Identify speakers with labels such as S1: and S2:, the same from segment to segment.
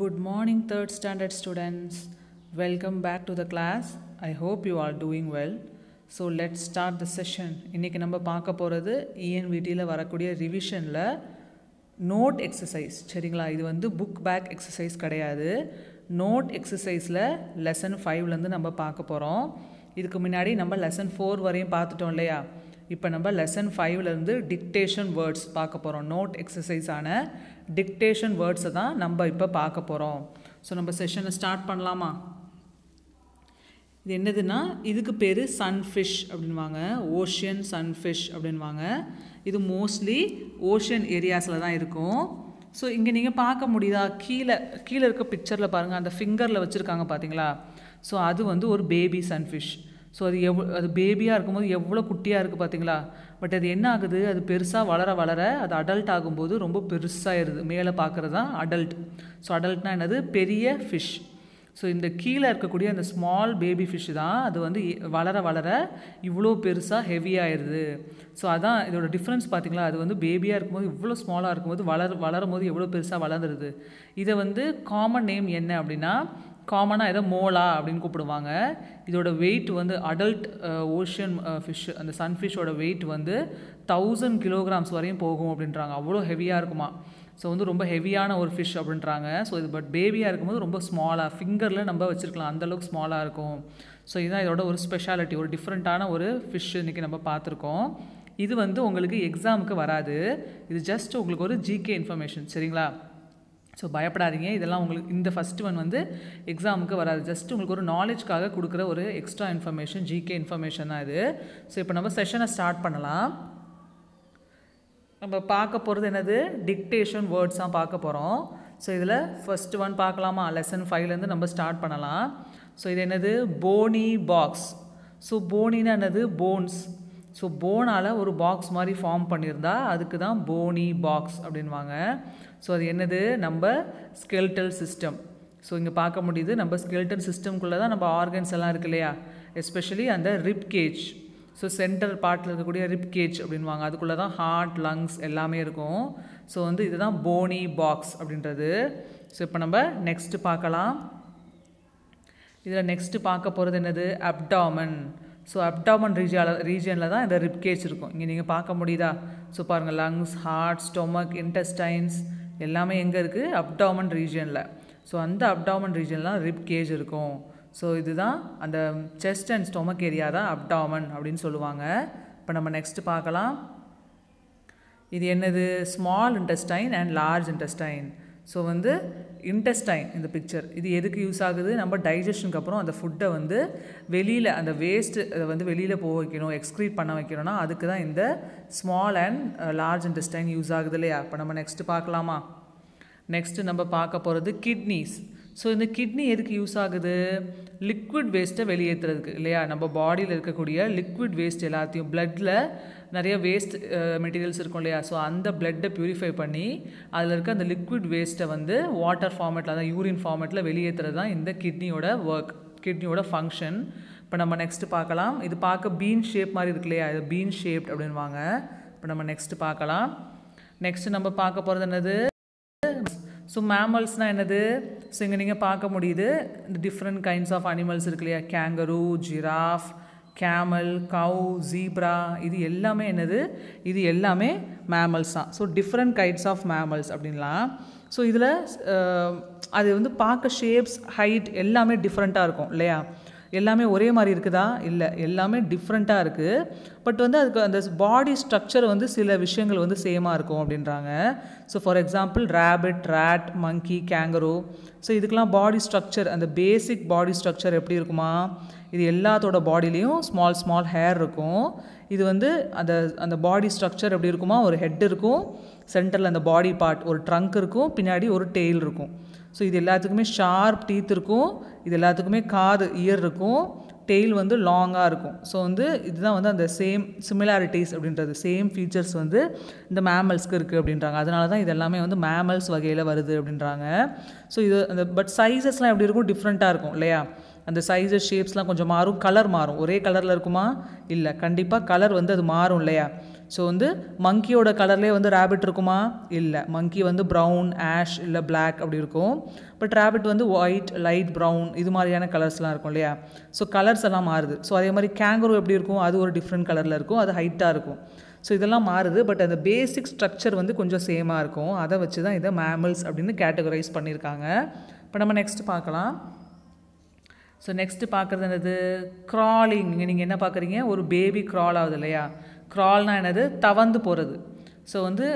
S1: Good morning third standard students welcome back to the class. I hope you are doing well so let start the session இன்றைக்கி நம்ம பார்க்க போகிறது இஎன்விடியில் e வரக்கூடிய ரிவிஷனில் note exercise சரிங்களா இது வந்து புக் பேக் எக்ஸசைஸ் கிடையாது நோட் எக்ஸசைஸில் லெசன் ஃபைவ்லேருந்து நம்ம பார்க்க போகிறோம் இதுக்கு முன்னாடி நம்ம லெசன் ஃபோர் வரையும் பார்த்துட்டோம் இல்லையா இப்போ நம்ம லெசன் ஃபைவ்லேருந்து டிக்டேஷன் வேர்ட்ஸ் பார்க்க போகிறோம் நோட் எக்ஸசைஸான டிக்டேஷன் வேர்ட்ஸை தான் நம்ம இப்போ பார்க்க போகிறோம் ஸோ நம்ம செஷனை ஸ்டார்ட் பண்ணலாமா இது என்னதுன்னா இதுக்கு பேர் சன்ஃபிஷ் அப்படின்வாங்க ஓஷியன் சன்ஃபிஷ் அப்படின்வாங்க இது மோஸ்ட்லி ஓஷியன் ஏரியாஸில் தான் இருக்கும் ஸோ இங்கே நீங்கள் பார்க்க முடியுதா கீழே கீழே இருக்க பிக்சரில் பாருங்கள் அந்த ஃபிங்கரில் வச்சுருக்காங்க பார்த்தீங்களா ஸோ அது வந்து ஒரு பேபி சன்ஃபிஷ் ஸோ அது எவ் அது பேபியாக இருக்கும்போது எவ்வளோ குட்டியாக இருக்குது பார்த்தீங்களா பட் அது என்ன ஆகுது அது பெருசாக வளர வளர அது அடல்ட் ஆகும்போது ரொம்ப பெருசாகிடுது மேலே பார்க்குறது தான் அடல்ட் ஸோ அடல்ட்னா என்னது பெரிய ஃபிஷ் ஸோ இந்த கீழே இருக்கக்கூடிய அந்த ஸ்மால் பேபி ஃபிஷ் தான் அது வந்து வளர வளர இவ்வளோ பெருசாக ஹெவியாகிடுது ஸோ அதான் இதோட டிஃப்ரென்ஸ் பார்த்திங்களா அது வந்து பேபியாக இருக்கும்போது இவ்வளோ ஸ்மாலாக இருக்கும்போது வளர் வளரும் போது எவ்வளோ பெருசாக வளர்ந்துருது இதை வந்து காமன் நேம் என்ன அப்படின்னா காமனாக ஏதோ மோலா அப்படின்னு கூப்பிடுவாங்க இதோட வெயிட் வந்து அடல்ட் ஓஷியன் ஃபிஷ் அந்த சன்ஃபிஷோட வெயிட் வந்து தௌசண்ட் கிலோகிராம்ஸ் வரையும் போகும் அப்படின்றாங்க அவ்வளோ ஹெவியாக இருக்குமா ஸோ வந்து ரொம்ப ஹெவியான ஒரு ஃபிஷ் அப்படின்றாங்க ஸோ இது பட் பேபியாக இருக்கும்போது ரொம்ப ஸ்மாலாக ஃபிங்கரில் நம்ம வச்சுருக்கலாம் அந்தளவுக்கு ஸ்மாலாக இருக்கும் ஸோ இதுதான் இதோட ஒரு ஸ்பெஷாலிட்டி ஒரு டிஃப்ரெண்ட்டான ஒரு ஃபிஷ் இன்றைக்கி நம்ம பார்த்துருக்கோம் இது வந்து உங்களுக்கு எக்ஸாமுக்கு வராது இது ஜஸ்ட் உங்களுக்கு ஒரு ஜிகே இன்ஃபர்மேஷன் சரிங்களா ஸோ பயப்படாதீங்க இதெல்லாம் உங்களுக்கு இந்த ஃபஸ்ட் ஒன் வந்து எக்ஸாமுக்கு வராது ஜஸ்ட் உங்களுக்கு ஒரு நாலேஜ்க்காக கொடுக்குற ஒரு எக்ஸ்ட்ரா இன்ஃபர்மேஷன் ஜிகே இன்ஃபர்மேஷன் தான் இது ஸோ இப்போ நம்ம செஷனை ஸ்டார்ட் பண்ணலாம் நம்ம பார்க்க போகிறது என்னது டிக்டேஷன் வேர்ட்ஸ் தான் பார்க்க போகிறோம் ஸோ இதில் ஃபஸ்ட்டு ஒன் பார்க்கலாமா லெசன் ஃபைவ்லேருந்து நம்ம ஸ்டார்ட் பண்ணலாம் ஸோ இது என்னது போனி பாக்ஸ் ஸோ போனின்னு என்னது போன்ஸ் ஸோ போனால் ஒரு பாக்ஸ் மாதிரி ஃபார்ம் பண்ணியிருந்தா அதுக்கு தான் போனி பாக்ஸ் அப்படின்வாங்க ஸோ அது என்னது நம்ம ஸ்கெல்டல் சிஸ்டம் ஸோ இங்கே பார்க்க முடியுது நம்ம ஸ்கெல்டல் சிஸ்டம்குள்ளே தான் நம்ம ஆர்கன்ஸ் எல்லாம் இருக்கு இல்லையா எஸ்பெஷலி அந்த ரிப் கேஜ் ஸோ சென்டர் பார்ட்டில் இருக்கக்கூடிய ரிப் கேஜ் அப்படின்வாங்க அதுக்குள்ளே தான் ஹார்ட் லங்ஸ் எல்லாமே இருக்கும் ஸோ வந்து இதுதான் போனி பாக்ஸ் அப்படின்றது ஸோ இப்போ நம்ம நெக்ஸ்ட்டு பார்க்கலாம் இதில் நெக்ஸ்ட்டு பார்க்க போகிறது என்னது அப்டாமன் ஸோ அப்டாமன் ரீஜியால் ரீஜியனில் தான் இந்த ரிப்கேஜ் இருக்கும் இங்கே நீங்கள் பார்க்க முடியுதா ஸோ பாருங்கள் லங்ஸ் ஹார்ட் ஸ்டொமக் இன்டெஸ்டைன்ஸ் எல்லாமே எங்கே இருக்குது அப்டாமன் ரீஜனில் ஸோ அந்த அப்டாமன் ரீஜன்லாம் ரிப் கேஜ் இருக்கும் ஸோ இதுதான் அந்த செஸ்ட் அண்ட் ஸ்டொமக் ஏரியா தான் அப்டாமன் அப்படின்னு சொல்லுவாங்க இப்போ நம்ம நெக்ஸ்ட்டு பார்க்கலாம் இது என்னது small intestine and large intestine so வந்து இன்டெஸ்டைன் இந்த பிக்சர் இது எதுக்கு யூஸ் ஆகுது நம்ம டைஜஷனுக்கு அப்புறம் அந்த ஃபுட்டை வந்து வெளியில் அந்த வேஸ்ட்டு அதை வந்து வெளியில் போக வைக்கணும் எக்ஸ்க்ரீட் பண்ண வைக்கணும்னா அதுக்கு தான் இந்த small and large intestine use ஆகுது இல்லையா இப்போ நம்ம நெக்ஸ்ட்டு பார்க்கலாமா நெக்ஸ்ட்டு நம்ம பார்க்க போகிறது கிட்னிஸ் ஸோ இந்த கிட்னி எதுக்கு யூஸ் ஆகுது லிக்விட் வேஸ்ட்டை வெளியேற்றுறதுக்கு இல்லையா நம்ம பாடியில் இருக்கக்கூடிய லிக்விட் வேஸ்ட் எல்லாத்தையும் பிளட்டில் நிறைய வேஸ்ட் மெட்டீரியல்ஸ் இருக்கும் இல்லையா ஸோ அந்த பிளட்டை ப்யூரிஃபை பண்ணி அதில் இருக்க அந்த லிக்விட் வேஸ்ட்டை வந்து வாட்டர் ஃபார்மேட்டில் அதான் யூரின் ஃபார்மேட்டில் வெளியேற்றுறது தான் இந்த கிட்னியோட ஒர்க் கிட்னியோட ஃபங்க்ஷன் இப்போ நம்ம நெக்ஸ்ட்டு பார்க்கலாம் இது பார்க்க பீன் ஷேப் மாதிரி இருக்கு இல்லையா இது பீன் ஷேப்ட் அப்படின்வாங்க இப்போ நம்ம நெக்ஸ்ட்டு பார்க்கலாம் நெக்ஸ்ட்டு நம்ம பார்க்க போகிறது என்னது ஸோ மேமல்ஸ்னால் என்னது ஸோ இங்கே நீங்கள் பார்க்க முடியுது இந்த டிஃப்ரெண்ட் கைண்ட்ஸ் ஆஃப் அனிமல்ஸ் இருக்கு இல்லையா kangaroo giraffe camel cow zebra இது எல்லாமே என்னது இது எல்லாமே மேமல்ஸ் தான் so different kinds of mammals அப்படின்லாம் ஸோ இதில் அது வந்து பார்க்க ஷேப்ஸ் ஹைட் எல்லாமே டிஃப்ரெண்ட்டாக இருக்கும் இல்லையா எல்லாமே ஒரே மாதிரி இருக்குதா இல்லை எல்லாமே டிஃப்ரெண்ட்டாக இருக்குது பட் வந்து அதுக்கு அந்த பாடி ஸ்ட்ரக்சர் வந்து சில விஷயங்கள் வந்து சேமாக இருக்கும் அப்படின்றாங்க so for example rabbit rat monkey kangaroo so இதுக்கெலாம் பாடி ஸ்ட்ரக்சர் அந்த பேசிக் பாடி ஸ்ட்ரக்சர் எப்படி இருக்குமா இது எல்லாத்தோட பாடியிலையும் ஸ்மால் ஸ்மால் ஹேர் இருக்கும் இது வந்து அந்த அந்த பாடி ஸ்ட்ரக்சர் எப்படி இருக்குமா ஒரு ஹெட் இருக்கும் சென்டரில் அந்த பாடி பார்ட் ஒரு ட்ரங்க் இருக்கும் பின்னாடி ஒரு டெய்ல் இருக்கும் ஸோ இது எல்லாத்துக்குமே ஷார்ப் டீத் இருக்கும் இது எல்லாத்துக்குமே காது இயர் இருக்கும் டெய்ல் வந்து லாங்காக இருக்கும் ஸோ வந்து இதுதான் வந்து அந்த சேம் சிமிலாரிட்டிஸ் அப்படின்றது சேம் ஃபீச்சர்ஸ் வந்து இந்த மேமல்ஸ்க்கு இருக்குது அப்படின்றாங்க அதனால தான் இது எல்லாமே வந்து மேமல்ஸ் வகையில் வருது அப்படின்றாங்க ஸோ இது அந்த பட் சைஸஸ்லாம் எப்படி இருக்கும் டிஃப்ரெண்ட்டாக இருக்கும் இல்லையா அந்த சைஸு ஷேப்ஸ்லாம் கொஞ்சம் மாறும் கலர் மாறும் ஒரே கலரில் இருக்குமா இல்லை கண்டிப்பாக கலர் வந்து அது மாறும் இல்லையா ஸோ வந்து மங்கியோட கலர்லேயே வந்து ரேபிட் இருக்குமா இல்லை மங்கி வந்து ப்ரௌன் ஆஷ் இல்லை பிளாக் அப்படி இருக்கும் பட் ரேபிட் வந்து ஒயிட் லைட் ப்ரௌன் இது மாதிரியான கலர்ஸ்லாம் இருக்கும் இல்லையா ஸோ கலர்ஸ் எல்லாம் மாறுது ஸோ அதே மாதிரி கேங்கரோ எப்படி இருக்கும் அது ஒரு டிஃப்ரெண்ட் கலரில் இருக்கும் அது ஹைட்டாக இருக்கும் ஸோ இதெல்லாம் மாறுது பட் அந்த பேசிக் ஸ்ட்ரக்சர் வந்து கொஞ்சம் சேமாக இருக்கும் அதை வச்சு தான் இதை மேமல்ஸ் அப்படின்னு கேட்டகரைஸ் பண்ணியிருக்காங்க இப்போ நம்ம நெக்ஸ்ட் பார்க்கலாம் ஸோ நெக்ஸ்ட்டு பார்க்குறது என்னது க்ராலிங் நீங்கள் என்ன பார்க்குறீங்க ஒரு பேபி க்ரால் ஆகுது இல்லையா க்ரால்னால் என்னது தவந்து போகிறது ஸோ வந்து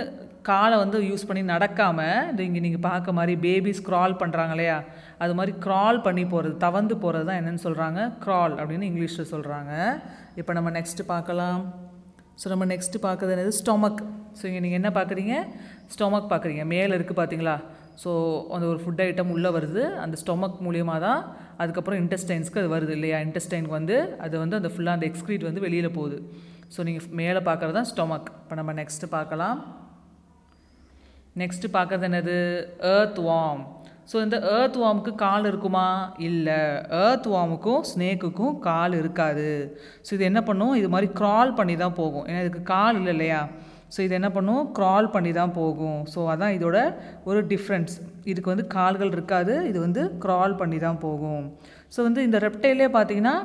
S1: காலை வந்து யூஸ் பண்ணி நடக்காமல் இங்கே நீங்கள் பார்க்க மாதிரி பேபிஸ் க்ரால் பண்ணுறாங்க இல்லையா அது மாதிரி க்ரால் பண்ணி போகிறது தவந்து போகிறது தான் என்னென்னு சொல்கிறாங்க க்ரால் அப்படின்னு இங்கிலீஷில் சொல்கிறாங்க இப்போ நம்ம நெக்ஸ்ட்டு பார்க்கலாம் ஸோ நம்ம நெக்ஸ்ட்டு பார்க்குறது என்னது ஸ்டொமக் ஸோ இங்கே நீங்கள் என்ன பார்க்குறீங்க ஸ்டொமக் பார்க்குறீங்க மேலே இருக்குது பார்த்தீங்களா ஸோ அந்த ஒரு ஃபுட் ஐட்டம் உள்ளே வருது அந்த ஸ்டொமக் மூலியமாக தான் அதுக்கப்புறம் இன்டெஸ்டைன்ஸ்க்கு அது வருது இல்லையா இன்டெஸ்டைனுக்கு வந்து அது வந்து அந்த ஃபுல்லாக அந்த எக்ஸ்க்ரீட் வந்து வெளியில் போகுது ஸோ நீங்கள் மேலே பார்க்குறது தான் ஸ்டொமக் இப்போ நம்ம நெக்ஸ்ட்டு பார்க்கலாம் நெக்ஸ்ட்டு பார்க்குறது என்னது ஏர்த் வார்ம் ஸோ இந்த ஏர்த் வார்முக்கு கால் இருக்குமா இல்லை ஏர்த் வார்முக்கும் ஸ்னேக்குக்கும் கால் இருக்காது ஸோ இது என்ன பண்ணும் இது மாதிரி க்ரால் பண்ணி தான் போகும் ஏன்னா இதுக்கு கால் இல்லை இல்லையா ஸோ இது என்ன பண்ணும் க்ரால் பண்ணி தான் போகும் ஸோ அதான் இதோட ஒரு டிஃப்ரென்ஸ் இதுக்கு வந்து கால்கள் இருக்காது இது வந்து க்ரால் பண்ணி தான் போகும் ஸோ வந்து இந்த ரெப்டைலே பார்த்தீங்கன்னா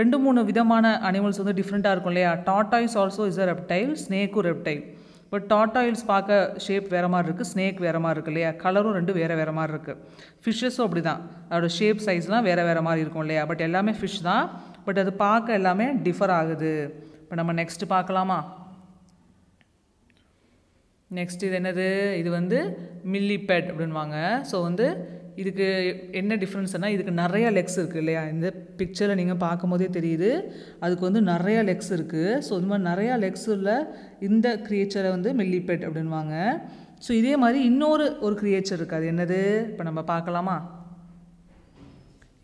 S1: ரெண்டு மூணு விதமான அனிமல்ஸ் வந்து டிஃப்ரெண்ட்டாக இருக்கும் இல்லையா tortoise also is a reptile ஸ்னேக்கும் ரெப்டைல் பட் டாட்டாயில்ஸ் பார்க்க ஷேப் வேறு மாதிரி இருக்குது ஸ்னேக் வேறு மாதிரி இருக்குது இல்லையா கலரும் ரெண்டு வேறு வேறு மாதிரி இருக்குது ஃபிஷ்ஷஸும் அப்படி தான் அதோட ஷேப் சைஸ்லாம் வேறு வேறு மாதிரி இருக்கும் இல்லையா பட் எல்லாமே ஃபிஷ் தான் பட் அது பார்க்க எல்லாமே டிஃபர் ஆகுது இப்போ நம்ம நெக்ஸ்ட்டு பார்க்கலாமா நெக்ஸ்ட் இது என்னது இது வந்து மில்லிபேட் அப்படின்வாங்க ஸோ வந்து இதுக்கு என்ன டிஃப்ரென்ஸ்னால் இதுக்கு நிறையா லெக்ஸ் இருக்குது இல்லையா இந்த பிக்சரில் நீங்கள் பார்க்கும் போதே தெரியுது அதுக்கு வந்து நிறையா லெக்ஸ் இருக்குது ஸோ இது மாதிரி நிறையா லெக்ஸ் உள்ள இந்த க்ரியேச்சரை வந்து மில்லிபேட் அப்படின்வாங்க ஸோ இதே மாதிரி இன்னொரு ஒரு க்ரியேச்சர் இருக்குது அது என்னது இப்போ நம்ம பார்க்கலாமா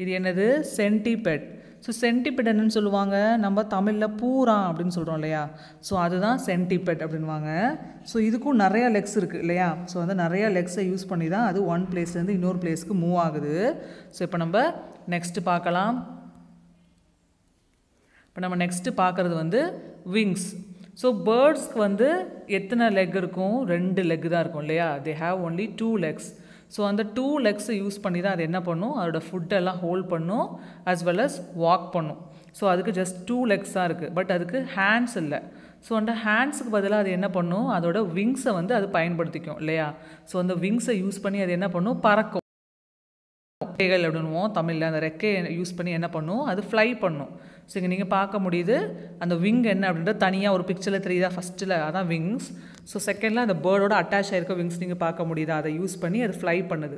S1: இது என்னது சென்டிபெட் ஸோ சென்டிபெடன்னு சொல்லுவாங்க நம்ம தமிழில் பூரா அப்படின்னு சொல்கிறோம் இல்லையா ஸோ அதுதான் சென்டிபெட் அப்படின்வாங்க ஸோ இதுக்கும் நிறையா லெக்ஸ் இருக்குது இல்லையா ஸோ வந்து நிறையா லெக்ஸை யூஸ் பண்ணி தான் அது ஒன் பிளேஸ்லேருந்து இன்னொரு பிளேஸ்க்கு மூவ் ஆகுது ஸோ இப்போ நம்ம நெக்ஸ்ட்டு பார்க்கலாம் இப்போ நம்ம நெக்ஸ்ட்டு பார்க்குறது வந்து விங்ஸ் ஸோ பேர்ட்ஸ்க்கு வந்து எத்தனை லெக் இருக்கும் ரெண்டு லெக் தான் இருக்கும் இல்லையா they have only two legs so அந்த டூ லெக்ஸை யூஸ் பண்ணி தான் அது என்ன பண்ணும் அதோட ஃபுட்டெல்லாம் ஹோல்ட் பண்ணும் அஸ் வெல் அஸ் வாக் பண்ணும் ஸோ அதுக்கு ஜஸ்ட் டூ லெக்ஸ் தான் இருக்குது பட் அதுக்கு ஹேண்ட்ஸ் இல்லை ஸோ அந்த ஹேண்ட்ஸுக்கு பதிலாக அது என்ன பண்ணும் அதோட விங்ஸை வந்து அது பயன்படுத்திக்கும் இல்லையா ஸோ அந்த விங்ஸை யூஸ் பண்ணி அது என்ன பண்ணும் பறக்கும் ரெக்கைகள் அப்படின்வோம் தமிழில் அந்த ரெக்கையை யூஸ் பண்ணி என்ன பண்ணும் அது ஃப்ளை பண்ணும் ஸோ இங்கே நீங்கள் பார்க்க முடியுது அந்த விங் என்ன அப்படின்ற தனியாக ஒரு பிக்சரில் தெரியுதா ஃபஸ்ட்டில் அதான் விங்ஸ் ஸோ செகண்டில் அந்த பேர்டோட அட்டாச் ஆகிருக்க விங்ஸ் நீங்கள் பார்க்க முடியுது அதை யூஸ் பண்ணி அது ஃப்ளை பண்ணுது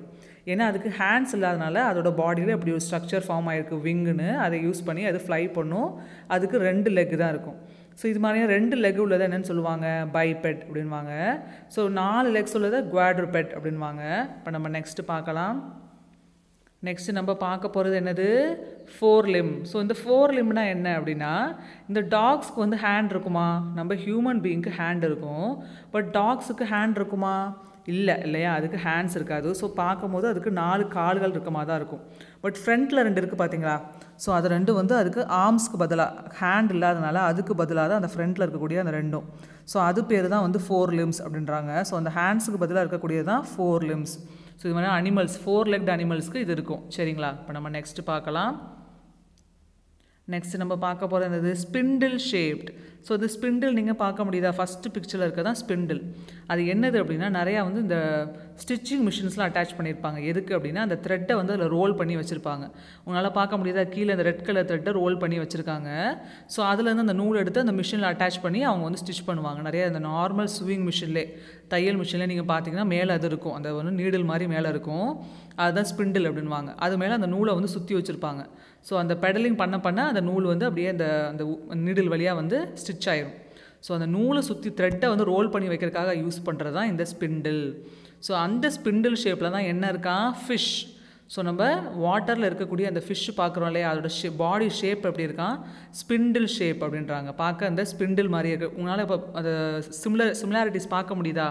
S1: ஏன்னா அதுக்கு ஹேண்ட்ஸ் இல்லாதனால அதோட பாடியில் இப்படி ஒரு ஸ்ட்ரக்சர் ஃபார்ம் ஆகிருக்கு விங்குன்னு அதை யூஸ் பண்ணி அது ஃப்ளை பண்ணும் அதுக்கு ரெண்டு லெக் தான் இருக்கும் ஸோ இது மாதிரியே ரெண்டு லெக் உள்ளதை என்னென்னு சொல்லுவாங்க பைபெட் அப்படின்வாங்க ஸோ நாலு லெக்ஸ் உள்ளதை குவாட்ரு பெட் அப்படின்வாங்க இப்போ நம்ம நெக்ஸ்ட்டு பார்க்கலாம் நெக்ஸ்ட்டு நம்ம பார்க்க போகிறது என்னது ஃபோர் லிம் ஸோ இந்த ஃபோர் லிம்னா என்ன அப்படின்னா இந்த டாக்ஸ்க்கு வந்து ஹேண்ட் இருக்குமா நம்ம ஹியூமன் பீயிங்க்கு ஹேண்ட் இருக்கும் பட் டாக்ஸுக்கு ஹேண்ட் இருக்குமா இல்லை இல்லையா அதுக்கு ஹேண்ட்ஸ் இருக்காது ஸோ பார்க்கும்போது அதுக்கு நாலு கால்கள் இருக்கமாக தான் இருக்கும் பட் ஃப்ரண்ட்டில் ரெண்டு இருக்குது பார்த்தீங்களா ஸோ அது ரெண்டும் வந்து அதுக்கு ஆர்ம்ஸ்க்கு பதிலாக ஹேண்ட் இல்லாதனால அதுக்கு பதிலாக தான் அந்த ஃப்ரண்ட்டில் இருக்கக்கூடிய அந்த ரெண்டும் ஸோ அது பேர் தான் வந்து ஃபோர் லிம்ஸ் அப்படின்றாங்க ஸோ அந்த ஹேண்ட்ஸுக்கு பதிலாக இருக்கக்கூடியது தான் ஃபோர் லிம்ஸ் ஸோ இது மாதிரி அனிமல்ஸ் ஃபோர் லெக்ட் அனிமல்ஸ்க்கு இது இருக்கும் சரிங்களா இப்போ நம்ம நெக்ஸ்ட் பார்க்கலாம் நெக்ஸ்ட் நம்ம பார்க்க போகிற இந்த ஸ்பிண்டில் ஷேப்ட் ஸோ இந்த ஸ்பிண்டில் நீங்கள் பார்க்க முடியுதா ஃபஸ்ட்டு பிக்சரில் இருக்க தான் ஸ்பிண்டில் அது என்னது அப்படின்னா நிறையா வந்து இந்த ஸ்டிச்சிங் மிஷின்ஸ்லாம் அட்டாச் பண்ணியிருப்பாங்க எதுக்கு அப்படின்னா அந்த த்ரெட்டை வந்து அதில் ரோல் பண்ணி வச்சுருப்பாங்க உங்களால் பார்க்க முடியாதா கீழே அந்த ரெட் கலர் த்ரெட்டை ரோல் பண்ணி வச்சுருக்காங்க ஸோ அதுலேருந்து அந்த நூல் எடுத்து அந்த மிஷினில் அட்டாச் பண்ணி அவங்க வந்து ஸ்டிச் பண்ணுவாங்க நிறைய அந்த நார்மல் ஸ்விங் மிஷின்லே தையல் மிஷினில் நீங்கள் பார்த்தீங்கன்னா மேலே அது இருக்கும் அந்த வந்து நீடில் மாதிரி மேலே இருக்கும் அதுதான் ஸ்பிண்டில் அப்படின்வாங்க அது மேலே அந்த நூலை வந்து சுற்றி வச்சுருப்பாங்க ஸோ அந்த பெடலிங் பண்ண பண்ண அந்த நூல் வந்து அப்படியே அந்த அந்த நீடில் வழியாக வந்து ஸ்டிச் ஆயிரும் ஸோ அந்த நூலை சுற்றி த்ரெட்டை வந்து ரோல் பண்ணி வைக்கிறதுக்காக யூஸ் பண்ணுறது தான் இந்த ஸ்பிண்டில் ஸோ அந்த ஸ்பிண்டில் ஷேப்பில் தான் என்ன இருக்கா ஃபிஷ் ஸோ நம்ம வாட்டரில் இருக்கக்கூடிய அந்த ஃபிஷ் பார்க்குறோம் இல்லையா அதோட ஷே பாடி ஷேப் எப்படி இருக்கான் ஸ்பிண்டில் ஷேப் அப்படின்றாங்க பார்க்க அந்த ஸ்பிண்டில் மாதிரி இருக்குது உங்களால் இப்போ அதை சிம்லர் சிமிலாரிட்டிஸ் பார்க்க முடியுதா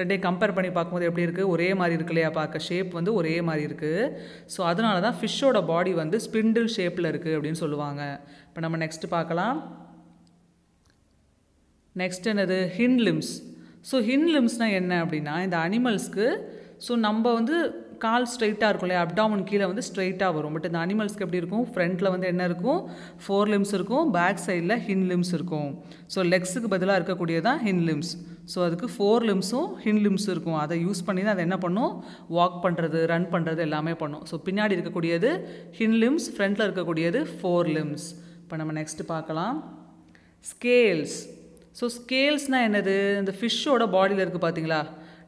S1: ரெண்டையும் கம்பேர் பண்ணி பார்க்கும்போது எப்படி இருக்குது ஒரே மாதிரி இருக்கு இல்லையா பார்க்க ஷேப் வந்து ஒரே மாதிரி இருக்குது ஸோ அதனால தான் ஃபிஷ்ஷோட பாடி வந்து ஸ்பிண்டில் ஷேப்பில் இருக்குது அப்படின்னு சொல்லுவாங்க இப்போ நம்ம நெக்ஸ்ட் பார்க்கலாம் நெக்ஸ்ட் என்னது ஹின் லிம்ஸ் ஸோ ஹின் லிம்ஸ்னால் என்ன அப்படின்னா இந்த அனிமல்ஸ்க்கு ஸோ நம்ம வந்து கால் ஸ்ட்ரைட்டாக இருக்கும் இல்லையா அப்டாமன் கீழே வந்து ஸ்ட்ரைட்டாக வரும் பட் இந்த அனிமல்ஸ்க்கு எப்படி இருக்கும் ஃப்ரண்ட்டில் வந்து என்ன இருக்கும் ஃபோர் லிம்ஸ் இருக்கும் பேக் சைடில் ஹின் லிம்ஸ் இருக்கும் ஸோ லெக்ஸுக்கு பதிலாக இருக்கக்கூடியதான் ஹின் லிம்ஸ் ஸோ அதுக்கு ஃபோர் லிம்ஸும் ஹின் லிம்ஸ் இருக்கும் அதை யூஸ் பண்ணி தான் அதை என்ன பண்ணும் வாக் பண்ணுறது ரன் பண்ணுறது எல்லாமே பண்ணும் ஸோ பின்னாடி இருக்கக்கூடியது ஹின் லிம்ஸ் ஃப்ரண்ட்டில் இருக்கக்கூடியது ஃபோர் லிம்ஸ் இப்போ நம்ம நெக்ஸ்ட்டு பார்க்கலாம் ஸ்கேல்ஸ் ஸோ ஸ்கேல்ஸ்னால் என்னது இந்த ஃபிஷ்ஷோட பாடியில் இருக்குது பார்த்தீங்களா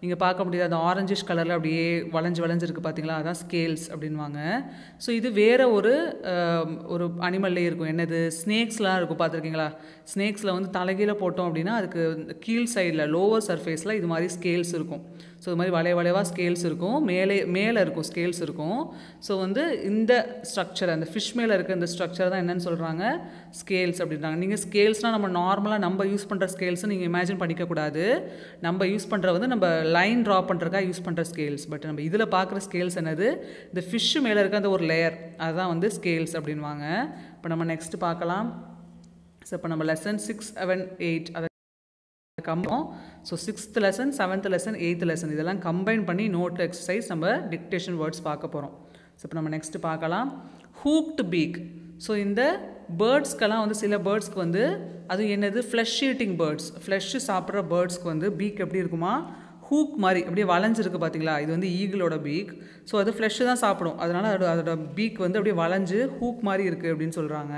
S1: நீங்கள் பார்க்க முடியாது அந்த ஆரஞ்சிஷ் கலரில் அப்படியே வளைஞ்சு வளைஞ்சிருக்கு பார்த்தீங்களா அதான் ஸ்கேல்ஸ் அப்படின்வாங்க ஸோ இது வேறு ஒரு ஒரு அனிமல்லே இருக்கும் என்னது ஸ்னேக்ஸ்லாம் இருக்கும் பார்த்துருக்கீங்களா ஸ்னேக்ஸில் வந்து தலைகீழ போட்டோம் அப்படின்னா அதுக்கு கீழ் சைடில் லோவர் சர்ஃபேஸில் இது மாதிரி ஸ்கேல்ஸ் இருக்கும் ஸோ இது மாதிரி வளைய வளைவாக ஸ்கேல்ஸ் இருக்கும் மேலே மேலே இருக்கும் ஸ்கேல்ஸ் இருக்கும் ஸோ வந்து இந்த ஸ்ட்ரக்சர் அந்த ஃபிஷ் மேலே இருக்க இந்த ஸ்ட்ரக்சர் தான் என்னென்னு சொல்கிறாங்க ஸ்கேல்ஸ் அப்படின்றாங்க நீங்கள் ஸ்கேல்ஸ்னால் நம்ம நார்மலாக நம்ம யூஸ் பண்ணுற ஸ்கேல்ஸ் நீங்கள் இமேஜின் பண்ணிக்கக்கூடாது நம்ம யூஸ் பண்ணுற வந்து நம்ம லைன் ட்ரா பண்ணுறதுக்காக யூஸ் பண்ணுற ஸ்கேல்ஸ் பட் நம்ம இதில் பார்க்குற ஸ்கேல்ஸ் என்னது இந்த ஃபிஷ் மேலே இருக்க அந்த ஒரு லேயர் அதுதான் வந்து ஸ்கேல்ஸ் அப்படின்வாங்க இப்போ நம்ம நெக்ஸ்ட் பார்க்கலாம் ஸோ இப்போ நம்ம லெசன் சிக்ஸ் செவன் எயிட் அதை கம்பம் so sixth lesson seventh lesson eighth lesson இதெல்லாம் கம்பைன் பண்ணி நோட் எக்ஸசைஸ் நம்ம டிக்டேஷன் வேர்ட்ஸ் பார்க்க போகிறோம் ஸோ இப்போ நம்ம நெக்ஸ்ட் பார்க்கலாம் ஹூக்டு பீக் ஸோ இந்த பேர்ட்ஸ்க்கெல்லாம் வந்து சில பேர்ட்ஸ்க்கு வந்து அது என்னது ஃப்ளஷ் ஈட்டிங் பேர்ட்ஸ் ஃப்ளஷ் சாப்பிட்ற பேர்ட்ஸ்க்கு வந்து பீக் எப்படி இருக்குமா ஹூக் மாதிரி அப்படியே வளைஞ்சிருக்கு பார்த்தீங்களா இது வந்து ஈகிளோட பீக் ஸோ அது ஃப்ளஷ்ஷு தான் சாப்பிடும் அதனால் அதோட அதோட பீக் வந்து அப்படியே வளைஞ்சு ஹூக் மாதிரி இருக்குது அப்படின்னு சொல்கிறாங்க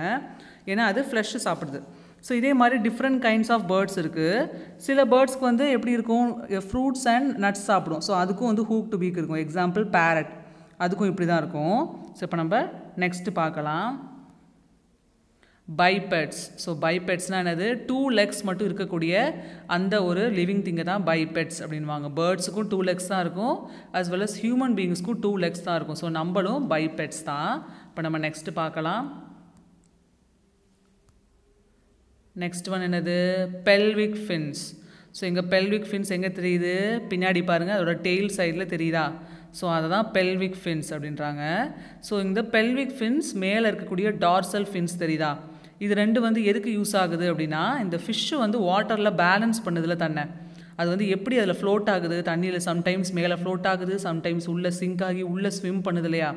S1: ஏன்னா அது ஃப்ளஷ்ஷு சாப்பிடுது ஸோ இதே மாதிரி டிஃப்ரெண்ட் கைண்ட்ஸ் ஆஃப் பேர்ட்ஸ் இருக்குது சில பேர்ட்ஸ்க்கு வந்து எப்படி இருக்கும் ஃப்ரூட்ஸ் அண்ட் நட்ஸ் சாப்பிடும் ஸோ அதுக்கும் வந்து ஹூக் டு பீக் இருக்கும் எக்ஸாம்பிள் பேரட் அதுக்கும் இப்படி தான் இருக்கும் ஸோ இப்போ நம்ம நெக்ஸ்ட்டு பார்க்கலாம் பைபெட்ஸ் ஸோ பைபெட்ஸ்னால் என்னது டூ லெக்ஸ் மட்டும் இருக்கக்கூடிய அந்த ஒரு லிவிங் திங்கை தான் பைபெட்ஸ் அப்படின்வாங்க பேர்ட்ஸுக்கும் டூ லெக்ஸ் தான் இருக்கும் அஸ் வெல் அஸ் ஹியூமன் பீயிங்ஸ்க்கும் டூ லெக்ஸ் தான் இருக்கும் ஸோ நம்மளும் பைபெட்ஸ் தான் இப்போ நம்ம நெக்ஸ்ட்டு பார்க்கலாம் நெக்ஸ்ட் ஒன் என்னது பெல்விக் ஃபின்ஸ் ஸோ எங்கள் பெல்விக் ஃபின்ஸ் எங்கே தெரியுது பின்னாடி பாருங்கள் அதோட டெய்ல் சைடில் தெரியுதா ஸோ அதை தான் பெல்விக் ஃபின்ஸ் அப்படின்றாங்க ஸோ இந்த பெல்விக் ஃபின்ஸ் மேலே இருக்கக்கூடிய டார்சல் ஃபின்ஸ் தெரியுதா இது ரெண்டு வந்து எதுக்கு யூஸ் ஆகுது அப்படின்னா இந்த ஃபிஷ்ஷு வந்து வாட்டரில் பேலன்ஸ் பண்ணுதில் தன்னை அது வந்து எப்படி அதில் ஃப்ளோட் ஆகுது தண்ணியில் சம்டைம்ஸ் மேலே ஃப்ளோட் ஆகுது சம்டைம்ஸ் உள்ளே சிங்க் ஆகி உள்ளே ஸ்விம் பண்ணுது இல்லையா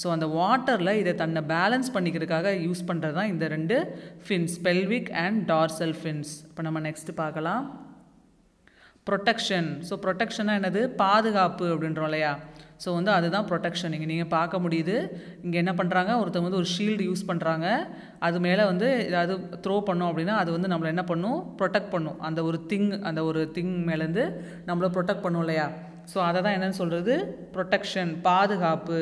S1: ஸோ அந்த வாட்டரில் இதை தன்னை பேலன்ஸ் பண்ணிக்கிறதுக்காக யூஸ் பண்ணுறது தான் இந்த ரெண்டு fins pelvic and dorsal fins இப்போ நம்ம நெக்ஸ்ட்டு பார்க்கலாம் ப்ரொட்டெக்ஷன் ஸோ ப்ரொட்டெக்ஷனாக என்னது பாதுகாப்பு அப்படின்றோம் இல்லையா ஸோ வந்து அதுதான் ப்ரொடெக்ஷன் இங்கே நீங்கள் பார்க்க முடியுது இங்கே என்ன பண்ணுறாங்க ஒருத்தவங்க வந்து ஒரு ஷீல்டு யூஸ் பண்ணுறாங்க அது மேலே வந்து ஏதாவது த்ரோ பண்ணோம் அப்படின்னா அது வந்து நம்மளை என்ன பண்ணும் ப்ரொடெக்ட் பண்ணும் அந்த ஒரு திங் அந்த ஒரு திங் மேலேருந்து நம்மளை ப்ரொடெக்ட் பண்ணும் இல்லையா ஸோ அதை தான் என்னென்னு சொல்கிறது ப்ரொடெக்ஷன் பாதுகாப்பு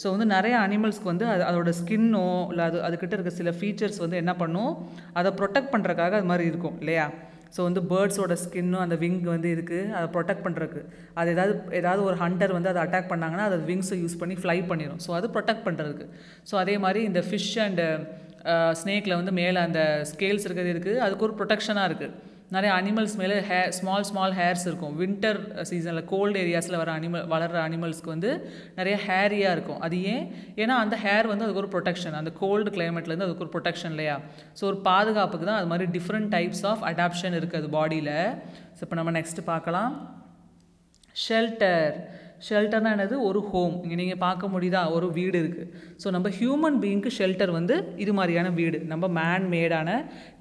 S1: ஸோ வந்து நிறைய அனிமல்ஸ்க்கு வந்து அது அதோடய ஸ்கின்னோ இல்லை அது அதுக்கிட்ட இருக்க சில ஃபீச்சர்ஸ் வந்து என்ன பண்ணும் அதை ப்ரொடெக்ட் பண்ணுறக்காக அது மாதிரி இருக்கும் இல்லையா ஸோ வந்து பேர்ட்ஸோட ஸ்கின்னும் அந்த விங் வந்து இருக்குது அதை ப்ரொடெக்ட் பண்ணுறக்கு அது ஏதாவது ஏதாவது ஒரு ஹண்டர் வந்து அதை அட்டாக் பண்ணாங்கன்னா அதை விங்ஸை யூஸ் பண்ணி ஃப்ளை பண்ணிடும் ஸோ அது ப்ரொடெக்ட் பண்ணுறதுக்கு ஸோ அதே மாதிரி இந்த ஃபிஷ் அண்டு ஸ்னேக்கில் வந்து மேலே அந்த ஸ்கேல்ஸ் இருக்கிறது இருக்குது அதுக்கு ஒரு ப்ரொடெக்ஷனாக இருக்குது நிறைய அனிமல்ஸ் மேலே ஹேர் ஸ்மால் ஸ்மால் ஹேர்ஸ் இருக்கும் வின்டர் சீசனில் கோல்டு ஏரியாஸில் வர அனிமல் வளர்கிற அனிமல்ஸ்க்கு வந்து நிறைய ஹேரியாக இருக்கும் அது ஏன் ஏன்னா அந்த ஹேர் வந்து அதுக்கு ஒரு ப்ரொடெக்ஷன் அந்த கோல்டு கிளைமேட்லேருந்து அதுக்கு ஒரு ப்ரொடெக்ஷன் இல்லையா ஸோ ஒரு பாதுகாப்புக்கு தான் அது மாதிரி டிஃப்ரெண்ட் டைப்ஸ் ஆஃப் அடாப்ஷன் இருக்குது அது பாடியில் ஸோ இப்போ நம்ம நெக்ஸ்ட்டு பார்க்கலாம் ஷெல்டர் ஷெல்டர்னா என்னது ஒரு ஹோம் இங்கே நீங்கள் பார்க்க முடியுதா ஒரு வீடு இருக்குது ஸோ நம்ம ஹியூமன் பீயிங்க்கு ஷெல்டர் வந்து இது மாதிரியான வீடு நம்ம மேன் மேடான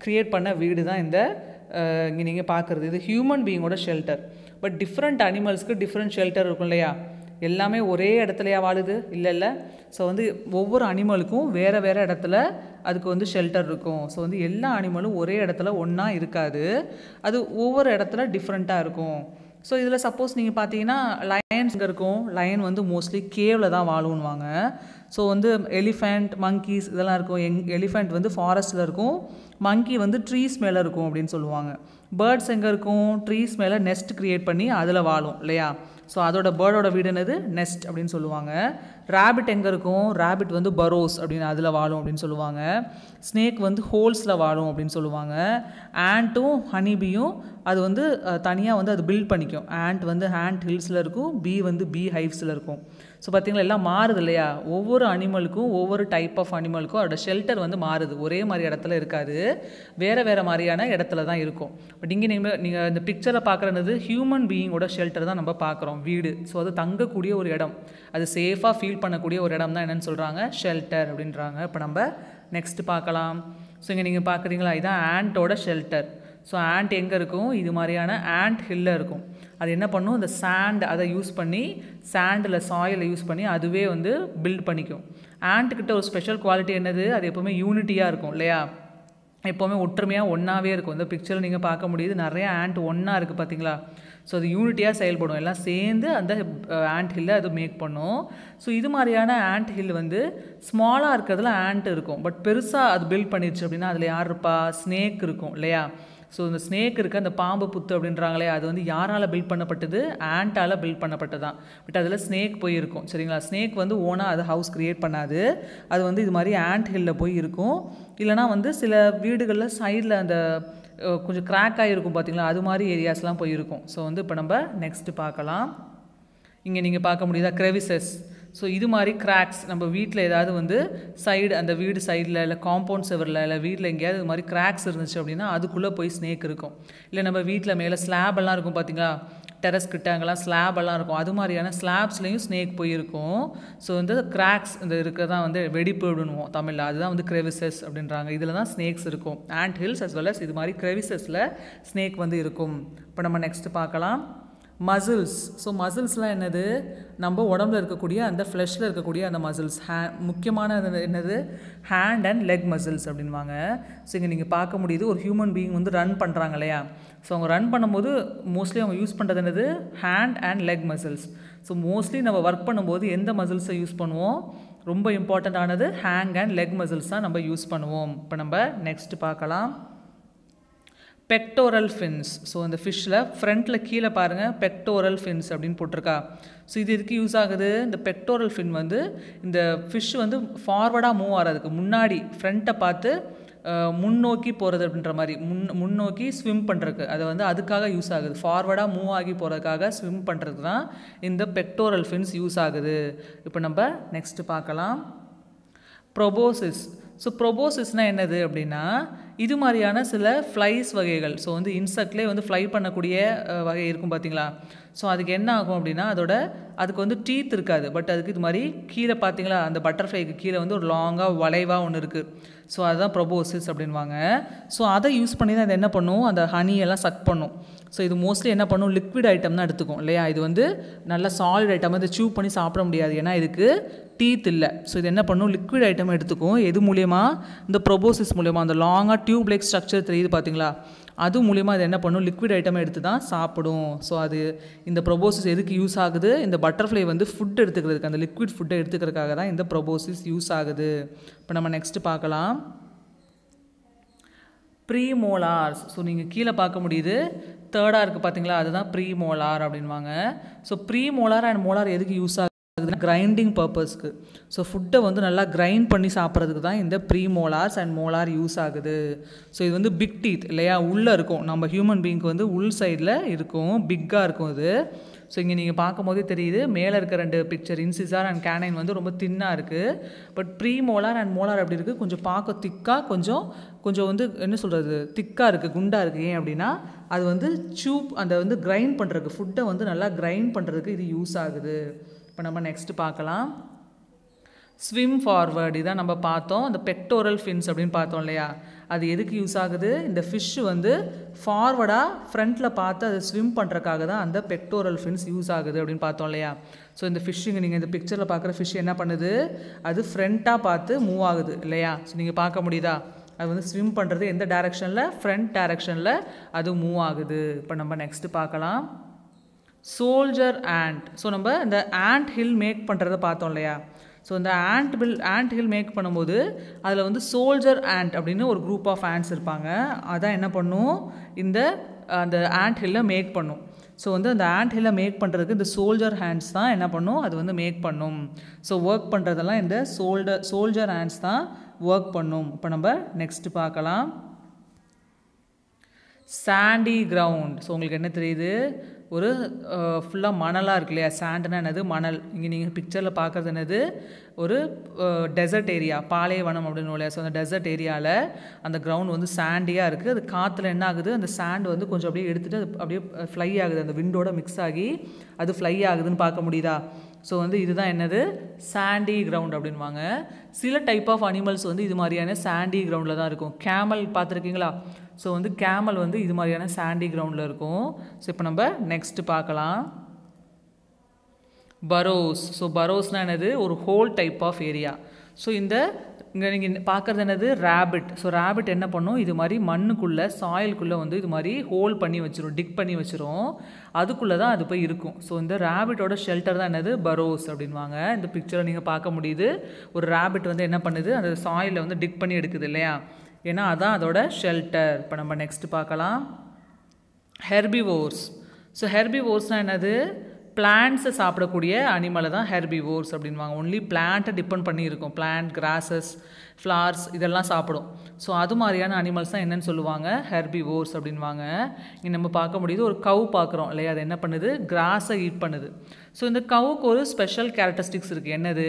S1: க்ரியேட் பண்ண வீடு தான் இந்த இங்கே நீங்கள் பார்க்குறது இது ஹியூமன் பீயிங்கோட ஷெல்டர் பட் டிஃப்ரெண்ட் அனிமல்ஸ்க்கு டிஃப்ரெண்ட் ஷெல்டர் இருக்கும் இல்லையா எல்லாமே ஒரே இடத்துலையா வாழுது இல்லை இல்லை ஸோ வந்து ஒவ்வொரு அனிமலுக்கும் வேறு வேறு இடத்துல அதுக்கு வந்து ஷெல்டர் இருக்கும் ஸோ வந்து எல்லா அனிமலும் ஒரே இடத்துல ஒன்றா இருக்காது அது ஒவ்வொரு இடத்துல டிஃப்ரெண்ட்டாக இருக்கும் ஸோ இதில் சப்போஸ் நீங்கள் பார்த்தீங்கன்னா லயன்ஸ் இருக்கும் லயன் வந்து மோஸ்ட்லி கேவில் தான் வாழுன்வாங்க ஸோ வந்து எலிஃபெண்ட் மங்கீஸ் இதெல்லாம் இருக்கும் எங் எலிஃபெண்ட் வந்து ஃபாரஸ்ட்டில் இருக்கும் மங்கி வந்து ட்ரீஸ் மேலே இருக்கும் அப்படின்னு சொல்லுவாங்க பேர்ட்ஸ் எங்கே இருக்கும் ட்ரீஸ் மேலே நெஸ்ட் க்ரியேட் பண்ணி அதில் வாழும் இல்லையா ஸோ அதோட பேர்டோட வீடு என்னது நெஸ்ட் அப்படின்னு சொல்லுவாங்க ரேபிட் எங்கே இருக்கும் ரேபிட் வந்து பரோஸ் அப்படின்னு அதில் வாழும் அப்படின்னு சொல்லுவாங்க ஸ்னேக் வந்து ஹோல்ஸில் வாழும் அப்படின்னு சொல்லுவாங்க ஆண்ட்டும் ஹனிபியும் அது வந்து தனியாக வந்து அது பில்ட் பண்ணிக்கும் ஆண்ட் வந்து ஆண்ட் ஹில்ஸில் இருக்கும் பீ வந்து பீ ஹைவ்ஸில் இருக்கும் ஸோ பார்த்திங்களா எல்லாம் மாறுது இல்லையா ஒவ்வொரு அனிமலுக்கும் ஒவ்வொரு டைப் ஆஃப் அனிமலுக்கும் அதோட ஷெல்டர் வந்து மாறுது ஒரே மாதிரி இடத்துல இருக்காது வேறு வேறு மாதிரியான இடத்துல தான் இருக்கும் பட் இங்கே நீங்கள் நீங்கள் இந்த பிக்சரை பார்க்குறது ஹியூமன் பீயிங்கோட ஷெல்டர் தான் நம்ம பார்க்குறோம் வீடு ஸோ அது தங்கக்கூடிய ஒரு இடம் அது சேஃபாக ஃபீல் பண்ணக்கூடிய ஒரு இடம் தான் என்னென்னு சொல்கிறாங்க ஷெல்டர் அப்படின்றாங்க இப்போ நம்ம நெக்ஸ்ட்டு பார்க்கலாம் ஸோ இங்கே நீங்கள் பார்க்குறீங்களா இதுதான் ஆண்டோட ஷெல்டர் ஸோ ஆண்ட் எங்கே இருக்கும் இது மாதிரியான ஆண்ட் ஹில்லில் இருக்கும் அது என்ன பண்ணும் அந்த சாண்ட் அதை யூஸ் பண்ணி சாண்டில் சாயிலை யூஸ் பண்ணி அதுவே வந்து பில்ட் பண்ணிக்கும் ஆண்ட்டுக்கிட்ட ஒரு ஸ்பெஷல் குவாலிட்டி என்னது அது எப்போவுமே யூனிட்டியாக இருக்கும் இல்லையா எப்போவுமே ஒற்றுமையாக ஒன்றாவே இருக்கும் இந்த பிக்சரில் நீங்கள் பார்க்க முடியுது நிறைய ஆண்ட் ஒன்றா இருக்குது பார்த்தீங்களா ஸோ அது யூனிட்டியாக செயல்படும் எல்லாம் சேர்ந்து அந்த ஆண்ட் ஹில்லை அது மேக் பண்ணும் ஸோ இது மாதிரியான ஆண்ட் ஹில் வந்து ஸ்மாலாக இருக்கிறதுல ஆண்ட் இருக்கும் பட் பெருசாக அது பில்ட் பண்ணிடுச்சு அப்படின்னா அதில் யார் இருப்பா ஸ்னேக் இருக்கும் இல்லையா ஸோ இந்த ஸ்னேக் இருக்குது அந்த பாம்பு புத்து அப்படின்றாங்களே அது வந்து யாரால் பில்ட் பண்ணப்பட்டது ஆண்டால் பில்ட் பண்ணப்பட்டதான் பட் அதில் ஸ்னேக் போய் இருக்கும் சரிங்களா ஸ்னேக் வந்து ஓனாக அது ஹவுஸ் க்ரியேட் பண்ணாது அது வந்து இது மாதிரி ஆண்ட் ஹில்லில் போய் இருக்கும் இல்லைனா வந்து சில வீடுகளில் சைடில் அந்த கொஞ்சம் கிராக் ஆகிருக்கும் பார்த்தீங்களா அது மாதிரி ஏரியாஸ்லாம் போயிருக்கும் ஸோ வந்து இப்போ நம்ம நெக்ஸ்ட்டு பார்க்கலாம் இங்கே நீங்கள் பார்க்க முடியுதா க்ரெவிசஸ் ஸோ இது மாதிரி கிராக்ஸ் நம்ம வீட்டில் ஏதாவது வந்து சைடு அந்த வீடு சைடில் இல்லை காம்பவுண்ட் செவரில் இல்லை வீட்டில் எங்கேயாவது இது மாதிரி கிராக்ஸ் இருந்துச்சு அப்படின்னா அதுக்குள்ளே போய் ஸ்னேக் இருக்கும் இல்லை நம்ம வீட்டில் மேலே ஸ்லாபெல்லாம் இருக்கும் பார்த்தீங்களா டெரஸ் கிட்ட அங்கெல்லாம் ஸ்லாபெல்லாம் இருக்கும் அது மாதிரியான ஸ்லாப்ஸ்லேயும் ஸ்னேக் போயிருக்கும் ஸோ வந்து கிராக்ஸ் இந்த இருக்கிறதான் தான் வந்து வெடிப்பு அப்படின்வோம் தமிழில் அதுதான் வந்து கிரெவிசஸ் அப்படின்றாங்க இதில் தான் ஸ்னேக்ஸ் இருக்கும் ant hills as well as இது மாதிரி கிரெவிசஸில் ஸ்னேக் வந்து இருக்கும் இப்போ நம்ம நெக்ஸ்ட் பார்க்கலாம் மசில்ஸ் ஸோ மசில்ஸ்லாம் என்னது நம்ம உடம்புல இருக்கக்கூடிய அந்த ஃப்ளஷில் இருக்கக்கூடிய அந்த மசில்ஸ் ஹே முக்கியமான என்னது ஹேண்ட் அண்ட் லெக் மசில்ஸ் அப்படின்வாங்க ஸோ இங்கே நீங்கள் பார்க்க முடியுது ஒரு ஹியூமன் பீயிங் வந்து ரன் பண்ணுறாங்க இல்லையா ஸோ அவங்க ரன் பண்ணும்போது மோஸ்ட்லி அவங்க யூஸ் பண்ணுறது என்னது hand and leg muscles so mostly நம்ம ஒர்க் பண்ணும்போது எந்த மசில்ஸை யூஸ் பண்ணுவோம் ரொம்ப இம்பார்ட்டண்ட்டானது ஹேங் அண்ட் லெக் மசில்ஸ் தான் நம்ம யூஸ் பண்ணுவோம் இப்போ நம்ம நெக்ஸ்ட் பார்க்கலாம் பெக்டோரல் ஃபின்ஸ் ஸோ அந்த ஃபிஷ்ஷில் ஃப்ரண்ட்டில் கீழே பாருங்கள் பெக்டோரல் ஃபின்ஸ் அப்படின்னு போட்டிருக்கா ஸோ இது எதுக்கு யூஸ் ஆகுது இந்த பெக்டோரல் ஃபின் வந்து இந்த ஃபிஷ் வந்து ஃபார்வர்டாக மூவ் ஆகிறதுக்கு முன்னாடி ஃப்ரண்ட்டை பார்த்து முன்னோக்கி போகிறது அப்படின்ற மாதிரி முன் முன்னோக்கி ஸ்விம் பண்ணுறதுக்கு அதை வந்து அதுக்காக யூஸ் ஆகுது ஃபார்வர்டாக மூவ் ஆகி போகிறதுக்காக ஸ்விம் பண்ணுறதுக்கு தான் இந்த பெக்டோரல் ஃபின்ஸ் யூஸ் ஆகுது இப்போ நம்ம நெக்ஸ்ட்டு பார்க்கலாம் ப்ரொபோசிஸ் ஸோ ப்ரொபோசிஸ்னால் என்னது அப்படின்னா இது மாதிரியான சில ஃப்ளைஸ் வகைகள் ஸோ வந்து இன்செக்ட்லேயே வந்து ஃப்ளை பண்ணக்கூடிய வகை இருக்கும் பார்த்தீங்களா ஸோ அதுக்கு என்ன ஆகும் அப்படின்னா அதோட அதுக்கு வந்து டீத் இருக்காது பட் அதுக்கு இது மாதிரி கீழே பார்த்தீங்களா அந்த பட்டர்ஃப்ளைக்கு கீழே வந்து ஒரு லாங்காக வளைவாக ஒன்று இருக்குது ஸோ அதுதான் ப்ரொபோசிஸ் அப்படின்வாங்க ஸோ அதை யூஸ் பண்ணி தான் அது என்ன பண்ணும் அந்த ஹனியெல்லாம் சக் பண்ணும் ஸோ இது மோஸ்ட்லி என்ன பண்ணும் லிக்விட் ஐட்டம் தான் எடுத்துக்கும் இல்லையா இது வந்து நல்ல சாலிட் ஐட்டம் வந்து சூவ் பண்ணி சாப்பிட முடியாது ஏன்னா இதுக்கு டீத் இல்லை ஸோ இது என்ன பண்ணும் லிக்விட் ஐட்டம் எடுத்துக்கும் எது மூலியமாக இந்த ப்ரொபோசிஸ் மூலியமாக அந்த லாங்காக டியூப் லைக் ஸ்ட்ரக்சர் தெரியுது பார்த்தீங்களா அது மூலிமா அது என்ன பண்ணும் லிக்விட் ஐட்டம் எடுத்து தான் சாப்பிடும் ஸோ அது இந்த ப்ரொபோசிஸ் எதுக்கு யூஸ் ஆகுது இந்த பட்டர்ஃப்ளை வந்து ஃபுட் எடுத்துக்கிறதுக்கு அந்த லிக்விட் ஃபுட்டை எடுத்துக்கிறதுக்காக தான் இந்த ப்ரொபோசிஸ் யூஸ் ஆகுது இப்போ நம்ம நெக்ஸ்ட்டு பார்க்கலாம் ப்ரீமோலார்ஸ் ஸோ நீங்கள் கீழே பார்க்க முடியுது தேர்டாக இருக்குது பார்த்தீங்களா அதுதான் ப்ரீமோலார் அப்படின்வாங்க ஸோ ப்ரீமோலார் அண்ட் மோலார் எதுக்கு யூஸ் ஆகுது கிரைண்டிங் பர்பஸ்க்கு ஸோ ஃபுட்டை வந்து நல்லா கிரைண்ட் பண்ணி சாப்பிட்றதுக்கு தான் இந்த premolars and molar use ஆகுது ஸோ இது வந்து பிக் டீத் இல்லையா உள்ளே இருக்கும் நம்ம ஹியூமன் பீங்க்கு வந்து உள் சைடில் இருக்கும் பிக்காக இருக்கும் இது ஸோ இங்கே நீங்கள் பார்க்கும் போதே தெரியுது மேலே இருக்க ரெண்டு பிக்சர் இன்சிசார் அண்ட் கேனைன் வந்து ரொம்ப தின்னாக இருக்குது but premolar and molar அப்படி இருக்குது கொஞ்சம் பார்க்க திக்காக கொஞ்சம் கொஞ்சம் வந்து என்ன சொல்கிறது திக்காக இருக்குது குண்டாக இருக்குது ஏன் அப்படின்னா அது வந்து சூப் அந்த வந்து கிரைண்ட் பண்ணுறதுக்கு ஃபுட்டை வந்து நல்லா கிரைண்ட் பண்ணுறதுக்கு இது யூஸ் ஆகுது இப்போ நம்ம நெக்ஸ்ட்டு பார்க்கலாம் ஸ்விம் ஃபார்வர்டு இதான் நம்ம பார்த்தோம் அந்த பெக்டோரல் ஃபின்ஸ் அப்படின்னு பார்த்தோம் இல்லையா அது எதுக்கு யூஸ் ஆகுது இந்த ஃபிஷ் வந்து ஃபார்வர்டாக ஃப்ரண்ட்டில் பார்த்து அதை ஸ்விம் பண்ணுறக்காக தான் அந்த பெக்டோரல் ஃபின்ஸ் யூஸ் ஆகுது அப்படின்னு பார்த்தோம் இல்லையா ஸோ இந்த ஃபிஷ்ஷுங்க நீங்கள் இந்த பிக்சரில் பார்க்குற ஃபிஷ் என்ன பண்ணுது அது ஃப்ரண்ட்டாக பார்த்து மூவ் ஆகுது இல்லையா ஸோ நீங்கள் பார்க்க முடியுதா அது வந்து ஸ்விம் பண்ணுறது எந்த டேரெக்ஷனில் ஃப்ரண்ட் டேரெக்ஷனில் அது மூவ் ஆகுது இப்போ நம்ம நெக்ஸ்ட்டு பார்க்கலாம் சோல்ஜர் ஆண்ட் ஸோ நம்ம இந்த ஆண்ட் ஹில் மேக் பண்ணுறத பார்த்தோம் இல்லையா ஸோ இந்த ant hill ant hill make பண்ணும்போது அதில் வந்து சோல்ஜர் ஆண்ட் அப்படின்னு ஒரு குரூப் ஆஃப் ஆண்ட்ஸ் இருப்பாங்க அதான் என்ன பண்ணும் இந்த அந்த ஆண்ட் ஹில்ல மேக் பண்ணும் ஸோ வந்து அந்த ஆண்ட் ஹில்லை மேக் பண்ணுறதுக்கு இந்த சோல்ஜர் ஹேண்ட்ஸ் தான் என்ன பண்ணும் அது வந்து மேக் பண்ணும் ஸோ ஒர்க் பண்ணுறதெல்லாம் இந்த சோல்டர் சோல்ஜர் ஹேண்ட்ஸ் தான் ஒர்க் பண்ணும் இப்போ நம்ம நெக்ஸ்ட் பார்க்கலாம் சாண்டி கிரவுண்ட் ஸோ உங்களுக்கு என்ன தெரியுது ஒரு ஃபுல்லாக மணலாக இருக்கு இல்லையா சாண்டுனா என்னது மணல் இங்கே நீங்கள் பிக்சரில் பார்க்குறது என்னது ஒரு டெசர்ட் ஏரியா பாலைவனம் அப்படின்னு இல்லையா ஸோ அந்த டெசர்ட் ஏரியாவில் அந்த கிரவுண்ட் வந்து சாண்டியாக இருக்குது அது காற்றுல என்ன ஆகுது அந்த சாண்ட் வந்து கொஞ்சம் அப்படியே எடுத்துகிட்டு அது அப்படியே ஃப்ளை ஆகுது அந்த விண்டோட மிக்ஸ் ஆகி அது ஃப்ளை ஆகுதுன்னு பார்க்க முடியுதா ஸோ வந்து இதுதான் என்னது சாண்டி கிரவுண்ட் அப்படின்வாங்க சில டைப் ஆஃப் அனிமல்ஸ் வந்து இது மாதிரியான சாண்டி கிரவுண்டில் தான் இருக்கும் கேமல் பார்த்துருக்கீங்களா ஸோ வந்து கேமல் வந்து இது மாதிரியான சாண்டி கிரவுண்டில் இருக்கும் ஸோ இப்போ நம்ம நெக்ஸ்ட்டு பார்க்கலாம் பரோஸ் ஸோ பரோஸ்னால் என்னது ஒரு hole type of area so இந்த இங்கே நீங்கள் பார்க்குறது என்னது ரேபிட் ஸோ ரேபிட் என்ன பண்ணும் இது மாதிரி மண்ணுக்குள்ளே சாயிலுக்குள்ளே வந்து இது மாதிரி ஹோல் பண்ணி வச்சிரும் டிக் பண்ணி வச்சிரும் அதுக்குள்ளே தான் அது போய் இருக்கும் ஸோ இந்த ரேபிட்டோட ஷெல்டர் தான் என்னது பரோஸ் அப்படின்வாங்க இந்த பிக்சரை நீங்கள் பார்க்க முடியுது ஒரு ரேபிட் வந்து என்ன பண்ணுது அந்த சாயிலில் வந்து டிக் பண்ணி எடுக்குது இல்லையா ஏன்னா அதான் அதோட ஷெல்டர் இப்போ நம்ம நெக்ஸ்ட் பார்க்கலாம் ஹெர்பிவோர்ஸ் ஸோ ஹெர்பிவோர்ஸ்னால் என்னது பிளான்ஸை சாப்பிடக்கூடிய அனிமலை தான் ஹெர்பிவோர்ஸ் அப்படின்வாங்க ஒன்லி பிளான்ட்டை டிபெண்ட் பண்ணி இருக்கும் பிளான்ட் கிராஸஸ் ஃப்ளார்ஸ் இதெல்லாம் சாப்பிடும் ஸோ அது மாதிரியான அனிமல்ஸ் தான் என்னென்னு சொல்லுவாங்க ஹெர்பிவோர்ஸ் அப்படின்வாங்க இங்கே நம்ம பார்க்க முடியுது ஒரு கவு பார்க்குறோம் இல்லையா அது என்ன பண்ணுது கிராஸை ஈட் பண்ணுது ஸோ இந்த கவுக்கு ஒரு ஸ்பெஷல் கேரக்டரிஸ்டிக்ஸ் இருக்குது என்னது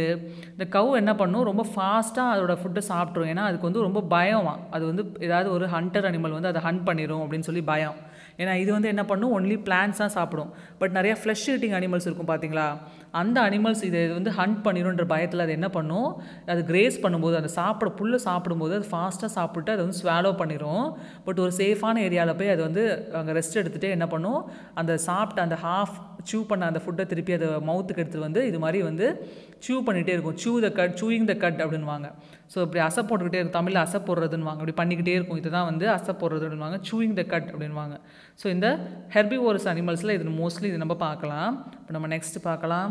S1: இந்த கவு என்ன பண்ணும் ரொம்ப ஃபாஸ்ட்டாக அதோட ஃபுட்டை சாப்பிட்ரும் ஏன்னா அதுக்கு வந்து ரொம்ப பயமா அது வந்து ஏதாவது ஒரு ஹண்டர் அனிமல் வந்து அதை ஹண்ட் பண்ணிடும் அப்படின்னு சொல்லி பயம் ஏன்னா இது வந்து என்ன பண்ணும் ஒன்லி தான் சாப்பிடும் பட் நிறையா ஃப்ளஷ் ஈட்டிங் அனிமல்ஸ் இருக்கும் பார்த்தீங்களா அந்த அனிமல்ஸ் இதை வந்து ஹண்ட் பண்ணிடும்ன்ற பயத்தில் அது என்ன பண்ணும் அது கிரேஸ் பண்ணும்போது அந்த சாப்பிட புல்லு சாப்பிடும்போது அது ஃபாஸ்ட்டாக சாப்பிட்டு அதை வந்து ஸ்வாலோ பண்ணிடும் பட் ஒரு சேஃபான ஏரியாவில் போய் அது வந்து அங்கே ரெஸ்ட் எடுத்துகிட்டு என்ன பண்ணும் அந்த சாப்பிட்ட அந்த ஹாஃப் சூ பண்ண அந்த ஃபுட்டை திருப்பி அதை மவுத்துக்கு எடுத்துகிட்டு வந்து இது மாதிரி வந்து சூ பண்ணிகிட்டே இருக்கும் chew the cud chewing the cud வாங்க ஸோ இப்படி அசை போட்டுக்கிட்டே இருக்கும் தமிழில் அசை போடுறதுன்னுவாங்க இப்படி பண்ணிக்கிட்டே இருக்கும் இதுதான் வந்து அசை போடுறது அப்படின்வாங்க சூயிங் த கட் வாங்க ஸோ இந்த ஹெர்பி ஓரஸ் அனிமல்ஸில் இது மோஸ்ட்லி இது நம்ம பார்க்கலாம் இப்போ நம்ம நெக்ஸ்ட் பார்க்கலாம்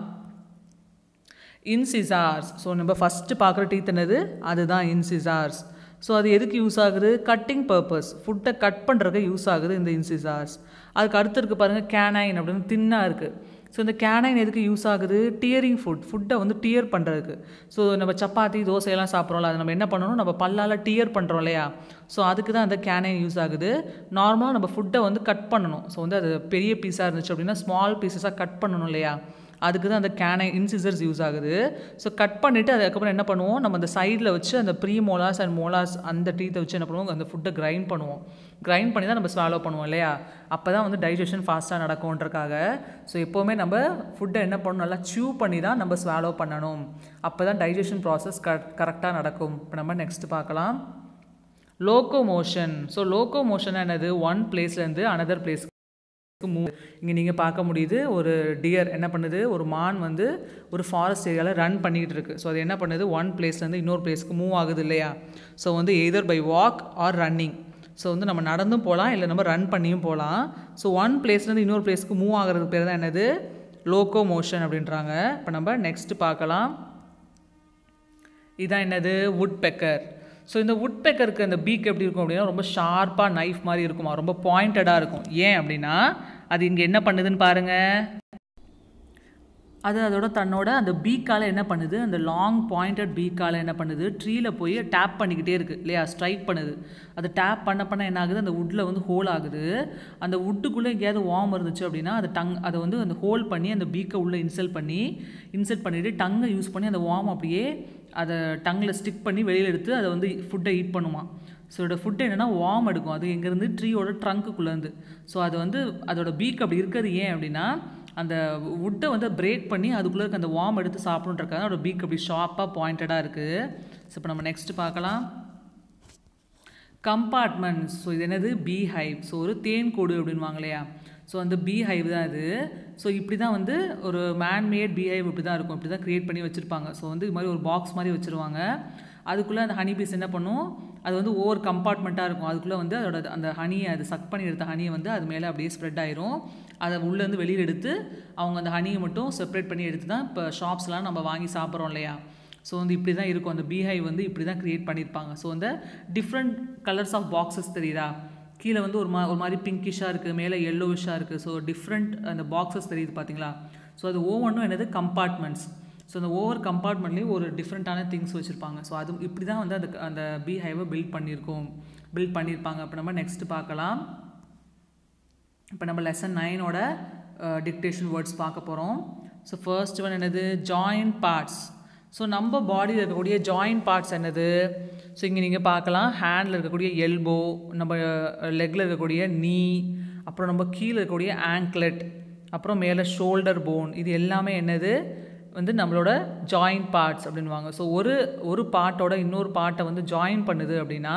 S1: இன்சிசார்ஸ் ஸோ நம்ம ஃபஸ்ட்டு பார்க்குற டீத் என்னது அதுதான் இன்சிசார்ஸ் ஸோ அது எதுக்கு யூஸ் ஆகுது கட்டிங் பர்பஸ் ஃபுட்டை கட் பண்ணுறதுக்கு யூஸ் ஆகுது இந்த இன்சிசார்ஸ் அதுக்கு அடுத்து இருக்குது பாருங்கள் கேனைன் அப்படின்னு தின்னாக இருக்குது ஸோ இந்த கேனைன் எதுக்கு யூஸ் ஆகுது டியரிங் ஃபுட் ஃபுட்டை வந்து டியர் பண்ணுறதுக்கு ஸோ நம்ம சப்பாத்தி தோசையெல்லாம் சாப்பிட்றோம்ல அதை நம்ம என்ன பண்ணணும் நம்ம பல்லால் டியர் பண்ணுறோம் இல்லையா ஸோ அதுக்கு தான் அந்த கேனைன் யூஸ் ஆகுது நார்மலாக நம்ம ஃபுட்டை வந்து கட் பண்ணணும் ஸோ வந்து அது பெரிய பீஸாக இருந்துச்சு அப்படின்னா ஸ்மால் பீசஸாக கட் பண்ணணும் இல்லையா அதுக்கு தான் அந்த கேனை இன்சிசர்ஸ் யூஸ் ஆகுது ஸோ கட் பண்ணிவிட்டு அதுக்கப்புறம் என்ன பண்ணுவோம் நம்ம அந்த சைடில் வச்சு அந்த ப்ரீ மோலாஸ் அண்ட் மோலாஸ் அந்த டீத்தை வச்சு என்ன பண்ணுவோம் அந்த ஃபுட்டை கிரைண்ட் பண்ணுவோம் கிரைண்ட் பண்ணி தான் நம்ம ஸ்வாலோ பண்ணுவோம் இல்லையா அப்போ தான் வந்து டைஜஷன் ஃபாஸ்ட்டாக நடக்கும்ன்றக்காக ஸோ எப்போவுமே நம்ம ஃபுட்டை என்ன பண்ணணும் நல்லா சூ பண்ணி தான் நம்ம ஸ்வாலோ பண்ணணும் அப்போ தான் டைஜஷன் ப்ராசஸ் க கரெக்டாக நடக்கும் இப்போ நம்ம நெக்ஸ்ட் பார்க்கலாம் locomotion so locomotion என்னது ஒன் பிளேஸ்லேருந்து அனதர் பிளேஸ் மூ இங்கே நீங்கள் பார்க்க முடியுது ஒரு டியர் என்ன பண்ணுது ஒரு மான் வந்து ஒரு ஃபாரஸ்ட் ஏரியாவில் ரன் பண்ணிக்கிட்டு இருக்கு ஸோ அது என்ன பண்ணுது ஒன் பிளேஸ்லேருந்து இன்னொரு பிளேஸ்க்கு மூவ் ஆகுது இல்லையா ஸோ வந்து either by walk or running so வந்து நம்ம நடந்தும் போகலாம் இல்லை நம்ம ரன் பண்ணியும் போகலாம் ஸோ ஒன் பிளேஸ்லேருந்து இன்னொரு பிளேஸ்க்கு மூவ் ஆகிறதுக்கு பேர் தான் என்னது லோக்கோ மோஷன் அப்படின்றாங்க இப்போ நம்ம நெக்ஸ்ட்டு பார்க்கலாம் இதுதான் என்னது வுட் பெக்கர் ஸோ இந்த உட்பெக்கருக்கு அந்த பீக் எப்படி இருக்கும் அப்படின்னா ரொம்ப ஷார்ப்பாக நைஃப் மாதிரி இருக்குமா ரொம்ப பாயிண்டடாக இருக்கும் ஏன் அப்படின்னா அது இங்கே என்ன பண்ணுதுன்னு பாருங்கள் அது அதோட தன்னோட அந்த பீக்கால் என்ன பண்ணுது அந்த லாங் பாயிண்டட் பீக்கால் என்ன பண்ணுது ட்ரீயில் போய் டேப் பண்ணிக்கிட்டே இருக்குது இல்லையா ஸ்ட்ரைக் பண்ணுது அது டேப் பண்ண பண்ண என்ன ஆகுது அந்த வுட்டில் வந்து ஹோல் ஆகுது அந்த வுட்டுக்குள்ளே எங்கேயாவது வார்ம் இருந்துச்சு அப்படின்னா அது டங் அதை வந்து அந்த ஹோல் பண்ணி அந்த பீக்கை உள்ளே இன்சல்ட் பண்ணி இன்சல்ட் பண்ணிவிட்டு டங்கை யூஸ் பண்ணி அந்த வார்ம் அப்படியே அதை டங்கில் ஸ்டிக் பண்ணி வெளியில் எடுத்து அதை வந்து ஃபுட்டை ஈட் பண்ணுமா ஸோ இதோட ஃபுட்டு என்னென்னா வார்ம் எடுக்கும் அது எங்கேருந்து ட்ரீயோட ட்ரங்க்குள்ளேருந்து ஸோ அது வந்து அதோட பீக் அப்படி இருக்கிறது ஏன் அப்படின்னா அந்த வுட்டை வந்து பிரேக் பண்ணி அதுக்குள்ளே இருக்க அந்த வார்ம் எடுத்து சாப்பிடணுன்றக்காக அதோட பீக் அப்படி ஷார்ப்பாக பாயிண்டடாக இருக்குது ஸோ இப்போ நம்ம நெக்ஸ்ட் பார்க்கலாம் கம்பார்ட்மெண்ட்ஸ் ஸோ இது என்னது பீஹைவ் ஸோ ஒரு தேன் கோடு அப்படின்வாங்க இல்லையா ஸோ அந்த பீ ஹைவ் தான் இது ஸோ இப்படி தான் வந்து ஒரு மேன்மேட் பீ ஹைவ் இப்படி தான் இருக்கும் இப்படி தான் க்ரியேட் பண்ணி வச்சுருப்பாங்க ஸோ வந்து இது மாதிரி ஒரு பாக்ஸ் மாதிரி வச்சுருவாங்க அதுக்குள்ளே அந்த ஹனி பீஸ் என்ன பண்ணும் அது வந்து ஓவர் கம்பார்ட்மெண்ட்டாக இருக்கும் அதுக்குள்ளே வந்து அதோட அந்த ஹனியை அது சக் பண்ணி எடுத்த ஹனியை வந்து அது மேலே அப்படியே ஸ்ப்ரெட் ஆயிரும் அதை உள்ளேருந்து வெளியில் எடுத்து அவங்க அந்த ஹனியை மட்டும் செப்பரேட் பண்ணி எடுத்து தான் இப்போ ஷாப்ஸ்லாம் நம்ம வாங்கி சாப்பிட்றோம் இல்லையா ஸோ வந்து இப்படி தான் இருக்கும் அந்த பீஹை வந்து இப்படி தான் க்ரியேட் பண்ணியிருப்பாங்க ஸோ அந்த டிஃப்ரெண்ட் கலர்ஸ் ஆஃப் பாக்ஸஸ் தெரியுதா கீழே வந்து ஒரு மா ஒரு மாதிரி பிங்கிஷாக இருக்குது மேலே எல்லோவிஷாக இருக்குது ஸோ டிஃப்ரெண்ட் அந்த பாக்ஸஸ் தெரியுது பார்த்தீங்களா ஸோ அது ஒவ்வொன்றும் என்னது கம்பார்ட்மெண்ட்ஸ் ஸோ அந்த ஒவ்வொரு கம்பார்ட்மெண்ட்லேயும் ஒரு டிஃப்ரெண்ட்டான திங்ஸ் வச்சுருப்பாங்க ஸோ அது இப்படி தான் வந்து அந்த அந்த பீஹைவை பில்ட் பண்ணியிருக்கோம் பில்ட் பண்ணியிருப்பாங்க அப்போ நம்ம நெக்ஸ்ட் பார்க்கலாம் இப்போ நம்ம லெசன் நைனோட டிக்டேஷன் வேர்ட்ஸ் பார்க்க போகிறோம் ஸோ ஃபர்ஸ்ட் ஒன் என்னது ஜாயின் பார்ட்ஸ் ஸோ நம்ம பாடியில் இருக்கக்கூடிய ஜாயின் பார்ட்ஸ் என்னது ஸோ இங்கே நீங்கள் பார்க்கலாம் ஹேண்டில் இருக்கக்கூடிய எல்போ நம்ம லெக்கில் இருக்கக்கூடிய நீ அப்புறம் நம்ம கீழே இருக்கக்கூடிய ஆங்க்லெட் அப்புறம் மேலே ஷோல்டர் போன் இது எல்லாமே என்னது வந்து நம்மளோட ஜாயின் பார்ட்ஸ் அப்படின்வாங்க ஸோ ஒரு ஒரு பார்ட்டோட இன்னொரு பார்ட்டை வந்து ஜாயின் பண்ணுது அப்படின்னா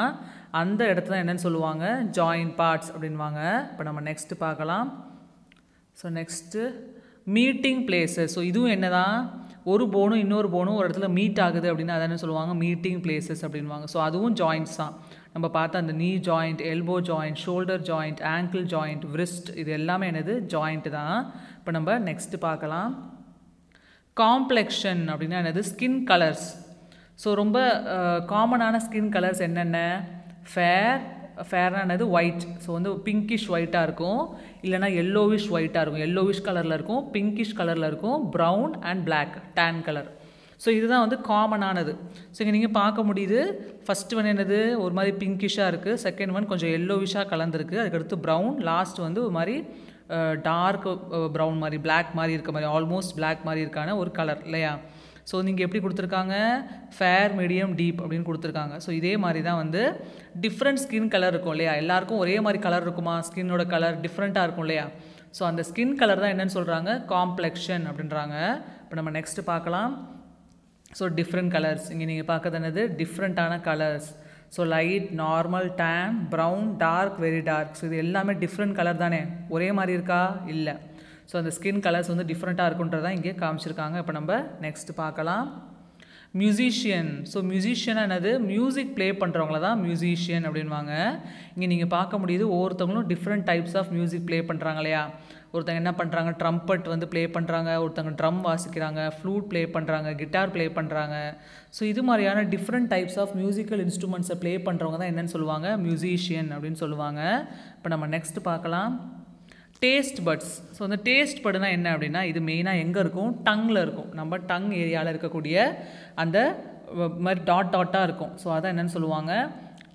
S1: அந்த இடத்துல தான் என்னென்னு சொல்லுவாங்க ஜாயின் பார்ட்ஸ் அப்படின்வாங்க இப்போ நம்ம நெக்ஸ்ட்டு பார்க்கலாம் so next meeting places so இதுவும் என்ன தான் ஒரு போனும் இன்னொரு போனும் ஒரு இடத்துல மீட் ஆகுது அப்படின்னா அதானே சொல்லுவாங்க மீட்டிங் பிளேசஸ் அப்படின்வாங்க ஸோ அதுவும் ஜாயிண்ட்ஸ் தான் நம்ம பார்த்தா அந்த knee joint elbow joint shoulder joint ankle joint wrist இது எல்லாமே என்னது ஜாயிண்ட் தான் இப்போ நம்ம நெக்ஸ்ட்டு பார்க்கலாம் காம்ப்ளெக்ஷன் அப்படின்னா என்னது ஸ்கின் கலர்ஸ் ஸோ ரொம்ப காமனான ஸ்கின் கலர்ஸ் என்னென்ன ஃபேர் ஃபேரானது ஒயிட் ஸோ வந்து பிங்கிஷ் ஒயிட்டாக இருக்கும் இல்லைனா எல்லோவிஷ் ஒயிட்டாக இருக்கும் எல்லோவிஷ் கலரில் இருக்கும் பிங்கிஷ் கலரில் இருக்கும் brown and black tan colour so இதுதான் வந்து காமனானது ஸோ இங்கே நீங்கள் பார்க்க முடியுது ஃபஸ்ட் ஒன் என்னது ஒரு மாதிரி பிங்கிஷாக இருக்குது செகண்ட் ஒன் கொஞ்சம் எல்லோவிஷாக கலந்துருக்கு அதுக்கடுத்து ப்ரௌன் லாஸ்ட் வந்து ஒரு மாதிரி டார்க் ப்ரௌன் மாதிரி பிளாக் மாதிரி இருக்க மாதிரி ஆல்மோஸ்ட் பிளாக் மாதிரி இருக்கான ஒரு கலர் இல்லையா ஸோ நீங்கள் எப்படி கொடுத்துருக்காங்க ஃபேர் மீடியம் டீப் அப்படின்னு கொடுத்துருக்காங்க ஸோ இதே மாதிரி தான் வந்து டிஃப்ரெண்ட் ஸ்கின் கலர் இருக்கும் இல்லையா எல்லாருக்கும் ஒரே மாதிரி கலர் இருக்குமா ஸ்கின்னோட கலர் டிஃப்ரெண்ட்டாக இருக்கும் இல்லையா ஸோ அந்த ஸ்கின் கலர் தான் என்னென்னு சொல்கிறாங்க காம்ப்ளெக்ஷன் அப்படின்றாங்க இப்போ நம்ம நெக்ஸ்ட்டு பார்க்கலாம் ஸோ டிஃப்ரெண்ட் கலர்ஸ் இங்கே நீங்கள் பார்க்கறது என்னது டிஃப்ரெண்ட்டான colours so light normal tan brown dark very dark so இது எல்லாமே டிஃப்ரெண்ட் கலர் தானே ஒரே மாதிரி இருக்கா இல்லை ஸோ அந்த ஸ்கின் கலர்ஸ் வந்து டிஃப்ரெண்ட்டாக இருக்குன்றதான் இங்கே காமிச்சிருக்காங்க இப்போ நம்ம நெக்ஸ்ட் பார்க்கலாம் மியூசிஷியன் ஸோ மியூசிஷியன் என்னது மியூசிக் ப்ளே பண்ணுறவங்கள தான் மியூசிஷியன் அப்படின்வாங்க இங்கே நீங்கள் பார்க்க முடியுது ஒவ்வொருத்தவங்களும் different types of music play பண்ணுறாங்க இல்லையா ஒருத்தங்க என்ன பண்ணுறாங்க ட்ரம்பட் வந்து ப்ளே பண்ணுறாங்க ஒருத்தங்க ட்ரம் வாசிக்கிறாங்க ஃப்ளூட் ப்ளே பண்ணுறாங்க கிட்டார் ப்ளே பண்ணுறாங்க ஸோ இது மாதிரியான டிஃப்ரெண்ட் டைப்ஸ் ஆஃப் மியூசிக்கல் இன்ஸ்ட்ருமெண்ட்ஸை ப்ளே பண்ணுறவங்க தான் என்னென்னு சொல்லுவாங்க மியூசிஷியன் அப்படின்னு சொல்லுவாங்க இப்போ நம்ம நெக்ஸ்ட் பார்க்கலாம் டேஸ்ட் பட்ஸ் ஸோ அந்த டேஸ்ட் படுனா என்ன அப்படின்னா இது மெயினாக எங்கே இருக்கும் டங்கில் இருக்கும் நம்ம டங் ஏரியாவில் இருக்கக்கூடிய அந்த மாதிரி டாட் டாட்டாக இருக்கும் ஸோ அதான் என்னென்னு சொல்லுவாங்க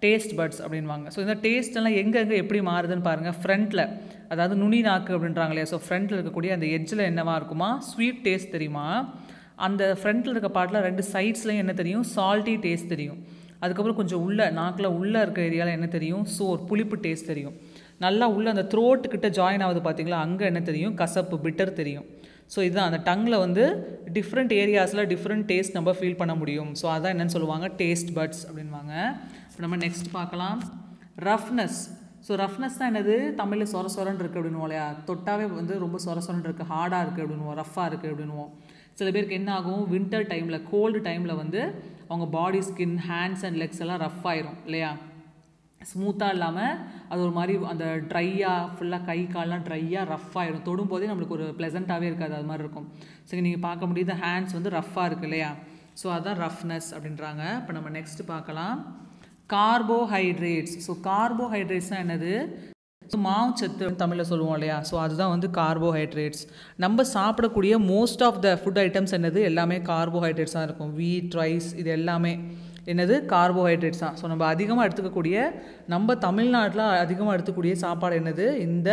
S1: டேஸ்ட் பட்ஸ் அப்படின்வாங்க ஸோ இந்த எங்கே எங்கே எப்படி மாறுதுன்னு பாருங்கள் ஃப்ரண்ட்டில் அதாவது நுனி நாக்கு அப்படின்றாங்க இல்லையா ஸோ ஃப்ரண்ட்டில் இருக்கக்கூடிய அந்த எஜ்ஜில் என்னவா இருக்குமா ஸ்வீட் டேஸ்ட் தெரியுமா அந்த ஃப்ரண்ட்டில் இருக்க பாட்டில் ரெண்டு சைட்ஸ்லையும் என்ன தெரியும் சால்ட்டி டேஸ்ட் தெரியும் அதுக்கப்புறம் கொஞ்சம் உள்ளே நாக்கில் உள்ளே இருக்க ஏரியாவில் என்ன தெரியும் சோர் புளிப்பு டேஸ்ட் தெரியும் நல்லா உள்ளே அந்த த்ரோட்டுக்கிட்ட ஜாயின் ஆகுது பார்த்திங்களா அங்கே என்ன தெரியும் கசப்பு பிட்டர் தெரியும் ஸோ இதுதான் அந்த டங்கில் வந்து டிஃப்ரெண்ட் ஏரியாஸில் டிஃப்ரெண்ட் டேஸ்ட் நம்ம ஃபீல் பண்ண முடியும் ஸோ அதான் என்னென்னு சொல்லுவாங்க டேஸ்ட் பட்ஸ் அப்படின்வாங்க இப்போ நம்ம நெக்ஸ்ட் பார்க்கலாம் ரஃப்னஸ் ஸோ ரஃப்னஸ் தான் என்னது தமிழில் சொர சொரன்னு இருக்குது அப்படின்வோம் இல்லையா தொட்டாவே வந்து ரொம்ப சொர சொரன்னு இருக்குது ஹார்டாக இருக்குது அப்படின்வோம் ரஃப்பாக இருக்குது அப்படின்வோம் சில பேருக்கு என்ன ஆகும் வின்டர் டைமில் கோல்டு டைமில் வந்து அவங்க body skin hands and legs எல்லாம் ரஃப் ஆயிரும் இல்லையா ஸ்மூத்தாக இல்லாமல் அது ஒரு மாதிரி அந்த ட்ரையாக ஃபுல்லாக கை கால்லாம் ட்ரையாக ரஃப் ஆகிடும் தொடும்போதே நம்மளுக்கு ஒரு ப்ளசண்ட்டாகவே இருக்காது அது மாதிரி இருக்கும் சரி நீங்கள் பார்க்க முடியுது ஹேண்ட்ஸ் வந்து ரஃப்பாக இருக்கு இல்லையா ஸோ அதுதான் ரஃப்னஸ் அப்படின்றாங்க இப்போ நம்ம நெக்ஸ்ட் பார்க்கலாம் கார்போஹைட்ரேட்ஸ் ஸோ கார்போஹைட்ரேட்ஸ்னால் என்னது ஸோ மாவுச்சத்து தமிழில் சொல்லுவோம் இல்லையா ஸோ அதுதான் வந்து கார்போஹைட்ரேட்ஸ் நம்ம சாப்பிடக்கூடிய most of the food items என்னது எல்லாமே கார்போஹைட்ரேட்ஸாக இருக்கும் வீட் ரைஸ் இது எல்லாமே என்னது கார்போஹைட்ரேட்ஸ் தான் ஸோ நம்ம அதிகமாக எடுத்துக்கக்கூடிய நம்ம தமிழ்நாட்டில் அதிகமாக எடுத்துக்கூடிய சாப்பாடு என்னது இந்த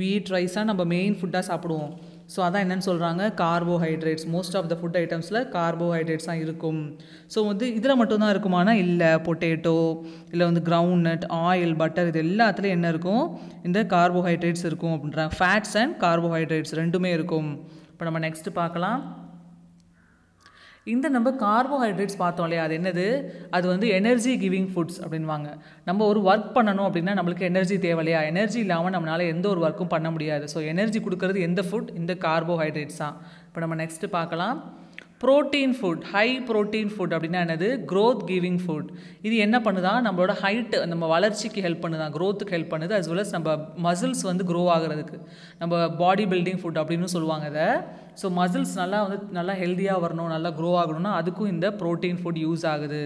S1: வீட் ரைஸாக நம்ம மெயின் ஃபுட்டாக சாப்பிடுவோம் ஸோ அதான் என்னென்னு சொல்கிறாங்க carbohydrates most of the food ஐட்டம்ஸில் கார்போஹைட்ரேட்ஸ் தான் இருக்கும் ஸோ வந்து இதில் மட்டும்தான் இருக்குமானா இல்லை பொட்டேட்டோ இல்லை வந்து கிரவுண்ட் நட் ஆயில் பட்டர் இது எல்லாத்துலேயும் என்ன இருக்கும் இந்த கார்போஹைட்ரேட்ஸ் இருக்கும் அப்படின்றாங்க ஃபேட்ஸ் அண்ட் கார்போஹைட்ரேட்ஸ் ரெண்டுமே இருக்கும் இப்போ நம்ம நெக்ஸ்ட்டு பார்க்கலாம் இந்த நம்ம கார்போஹைட்ரேட்ஸ் பார்த்தோம் இல்லையா அது என்னது அது வந்து எனர்ஜி கிவிங் ஃபுட்ஸ் அப்படின்வாங்க நம்ம ஒரு ஒர்க் பண்ணணும் அப்படின்னா நம்மளுக்கு எனர்ஜி தேவை இல்லையா எனர்ஜி இல்லாமல் நம்மளால் எந்த ஒரு ஒர்க்கும் பண்ண முடியாது ஸோ எனர்ஜி கொடுக்கறது எந்த ஃபுட் இந்த கார்போஹைட்ரேட்ஸ் தான் இப்போ நம்ம நெக்ஸ்ட்டு பார்க்கலாம் protein food high protein food அப்படின்னா என்னது க்ரோத் கிவிங் ஃபுட் இது என்ன பண்ணுதான் நம்மளோட ஹைட்டு நம்ம வளர்ச்சிக்கு ஹெல்ப் பண்ணுதான் க்ரோத்துக்கு ஹெல்ப் பண்ணுது அஸ் வெல் அஸ் நம்ம மசில்ஸ் வந்து க்ரோ ஆகிறதுக்கு நம்ம பாடி பில்டிங் ஃபுட் அப்படின்னு சொல்லுவாங்க அதை ஸோ மசில்ஸ் நல்லா வந்து நல்லா ஹெல்த்தியாக வரணும் நல்லா க்ரோ ஆகணும்னா அதுக்கும் இந்த ப்ரோட்டீன் ஃபுட் யூஸ் ஆகுது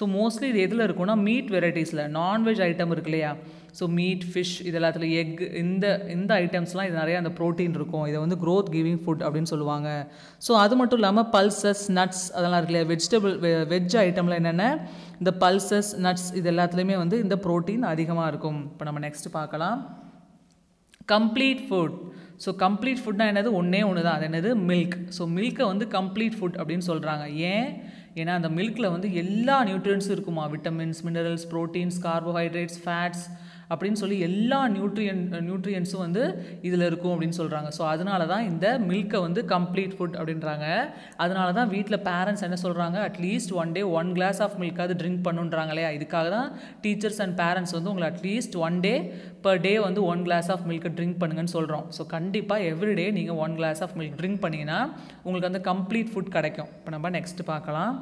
S1: ஸோ மோஸ்ட்லி இது எதில் இருக்குன்னா மீட் வெரைட்டிஸில் நான்வெஜ் ஐட்டம் இருக்கு இல்லையா ஸோ மீட் ஃபிஷ் இது எல்லாத்தில் எக் இந்த இந்த ஐட்டம்ஸ்லாம் இது நிறையா அந்த ப்ரோட்டீன் இருக்கும் இதை வந்து க்ரோத் கிவிங் ஃபுட் அப்படின்னு சொல்லுவாங்க ஸோ அது மட்டும் இல்லாமல் பல்சஸ் நட்ஸ் அதெல்லாம் இருக்கு இல்லையா வெஜிடபிள் வெஜ் ஐட்டமில் என்னென்ன இந்த பல்சஸ் நட்ஸ் இது எல்லாத்துலேயுமே வந்து இந்த ப்ரோட்டீன் அதிகமாக இருக்கும் இப்போ நம்ம நெக்ஸ்ட் பார்க்கலாம் கம்ப்ளீட் ஃபுட் ஸோ கம்ப்ளீட் ஃபுட்னா என்னது ஒன்றே ஒன்று தான் அது என்னது மில்க் ஸோ மில்க்கை வந்து கம்ப்ளீட் ஃபுட் அப்படின்னு சொல்கிறாங்க ஏன் ஏன்னா அந்த மில்கில் வந்து எல்லா நியூட்ரியன்ஸும் இருக்குமா vitamins minerals proteins carbohydrates fats அப்படின்னு சொல்லி எல்லா நியூட்ரியன் நியூட்ரியன்ஸும் வந்து இதில் இருக்கும் அப்படின்னு சொல்கிறாங்க ஸோ அதனால தான் இந்த மில்கை வந்து கம்ப்ளீட் ஃபுட் அப்படின்றாங்க அதனால தான் வீட்டில் பேரண்ட்ஸ் என்ன சொல்கிறாங்க at least one day one glass of மில்க்காவது ட்ரிங்க் பண்ணுன்றாங்க இல்லையா இதுக்காக தான் டீச்சர்ஸ் அண்ட் பேரண்ட்ஸ் வந்து உங்களை at least one day per day வந்து one glass of milk drink பண்ணுங்கன்னு சொல்கிறோம் ஸோ கண்டிப்பாக எவ்ரிடே நீங்கள் one glass of milk drink பண்ணிங்கன்னா உங்களுக்கு அந்த கம்ப்ளீட் ஃபுட் கிடைக்கும் இப்போ நம்ம நெக்ஸ்ட் பார்க்கலாம்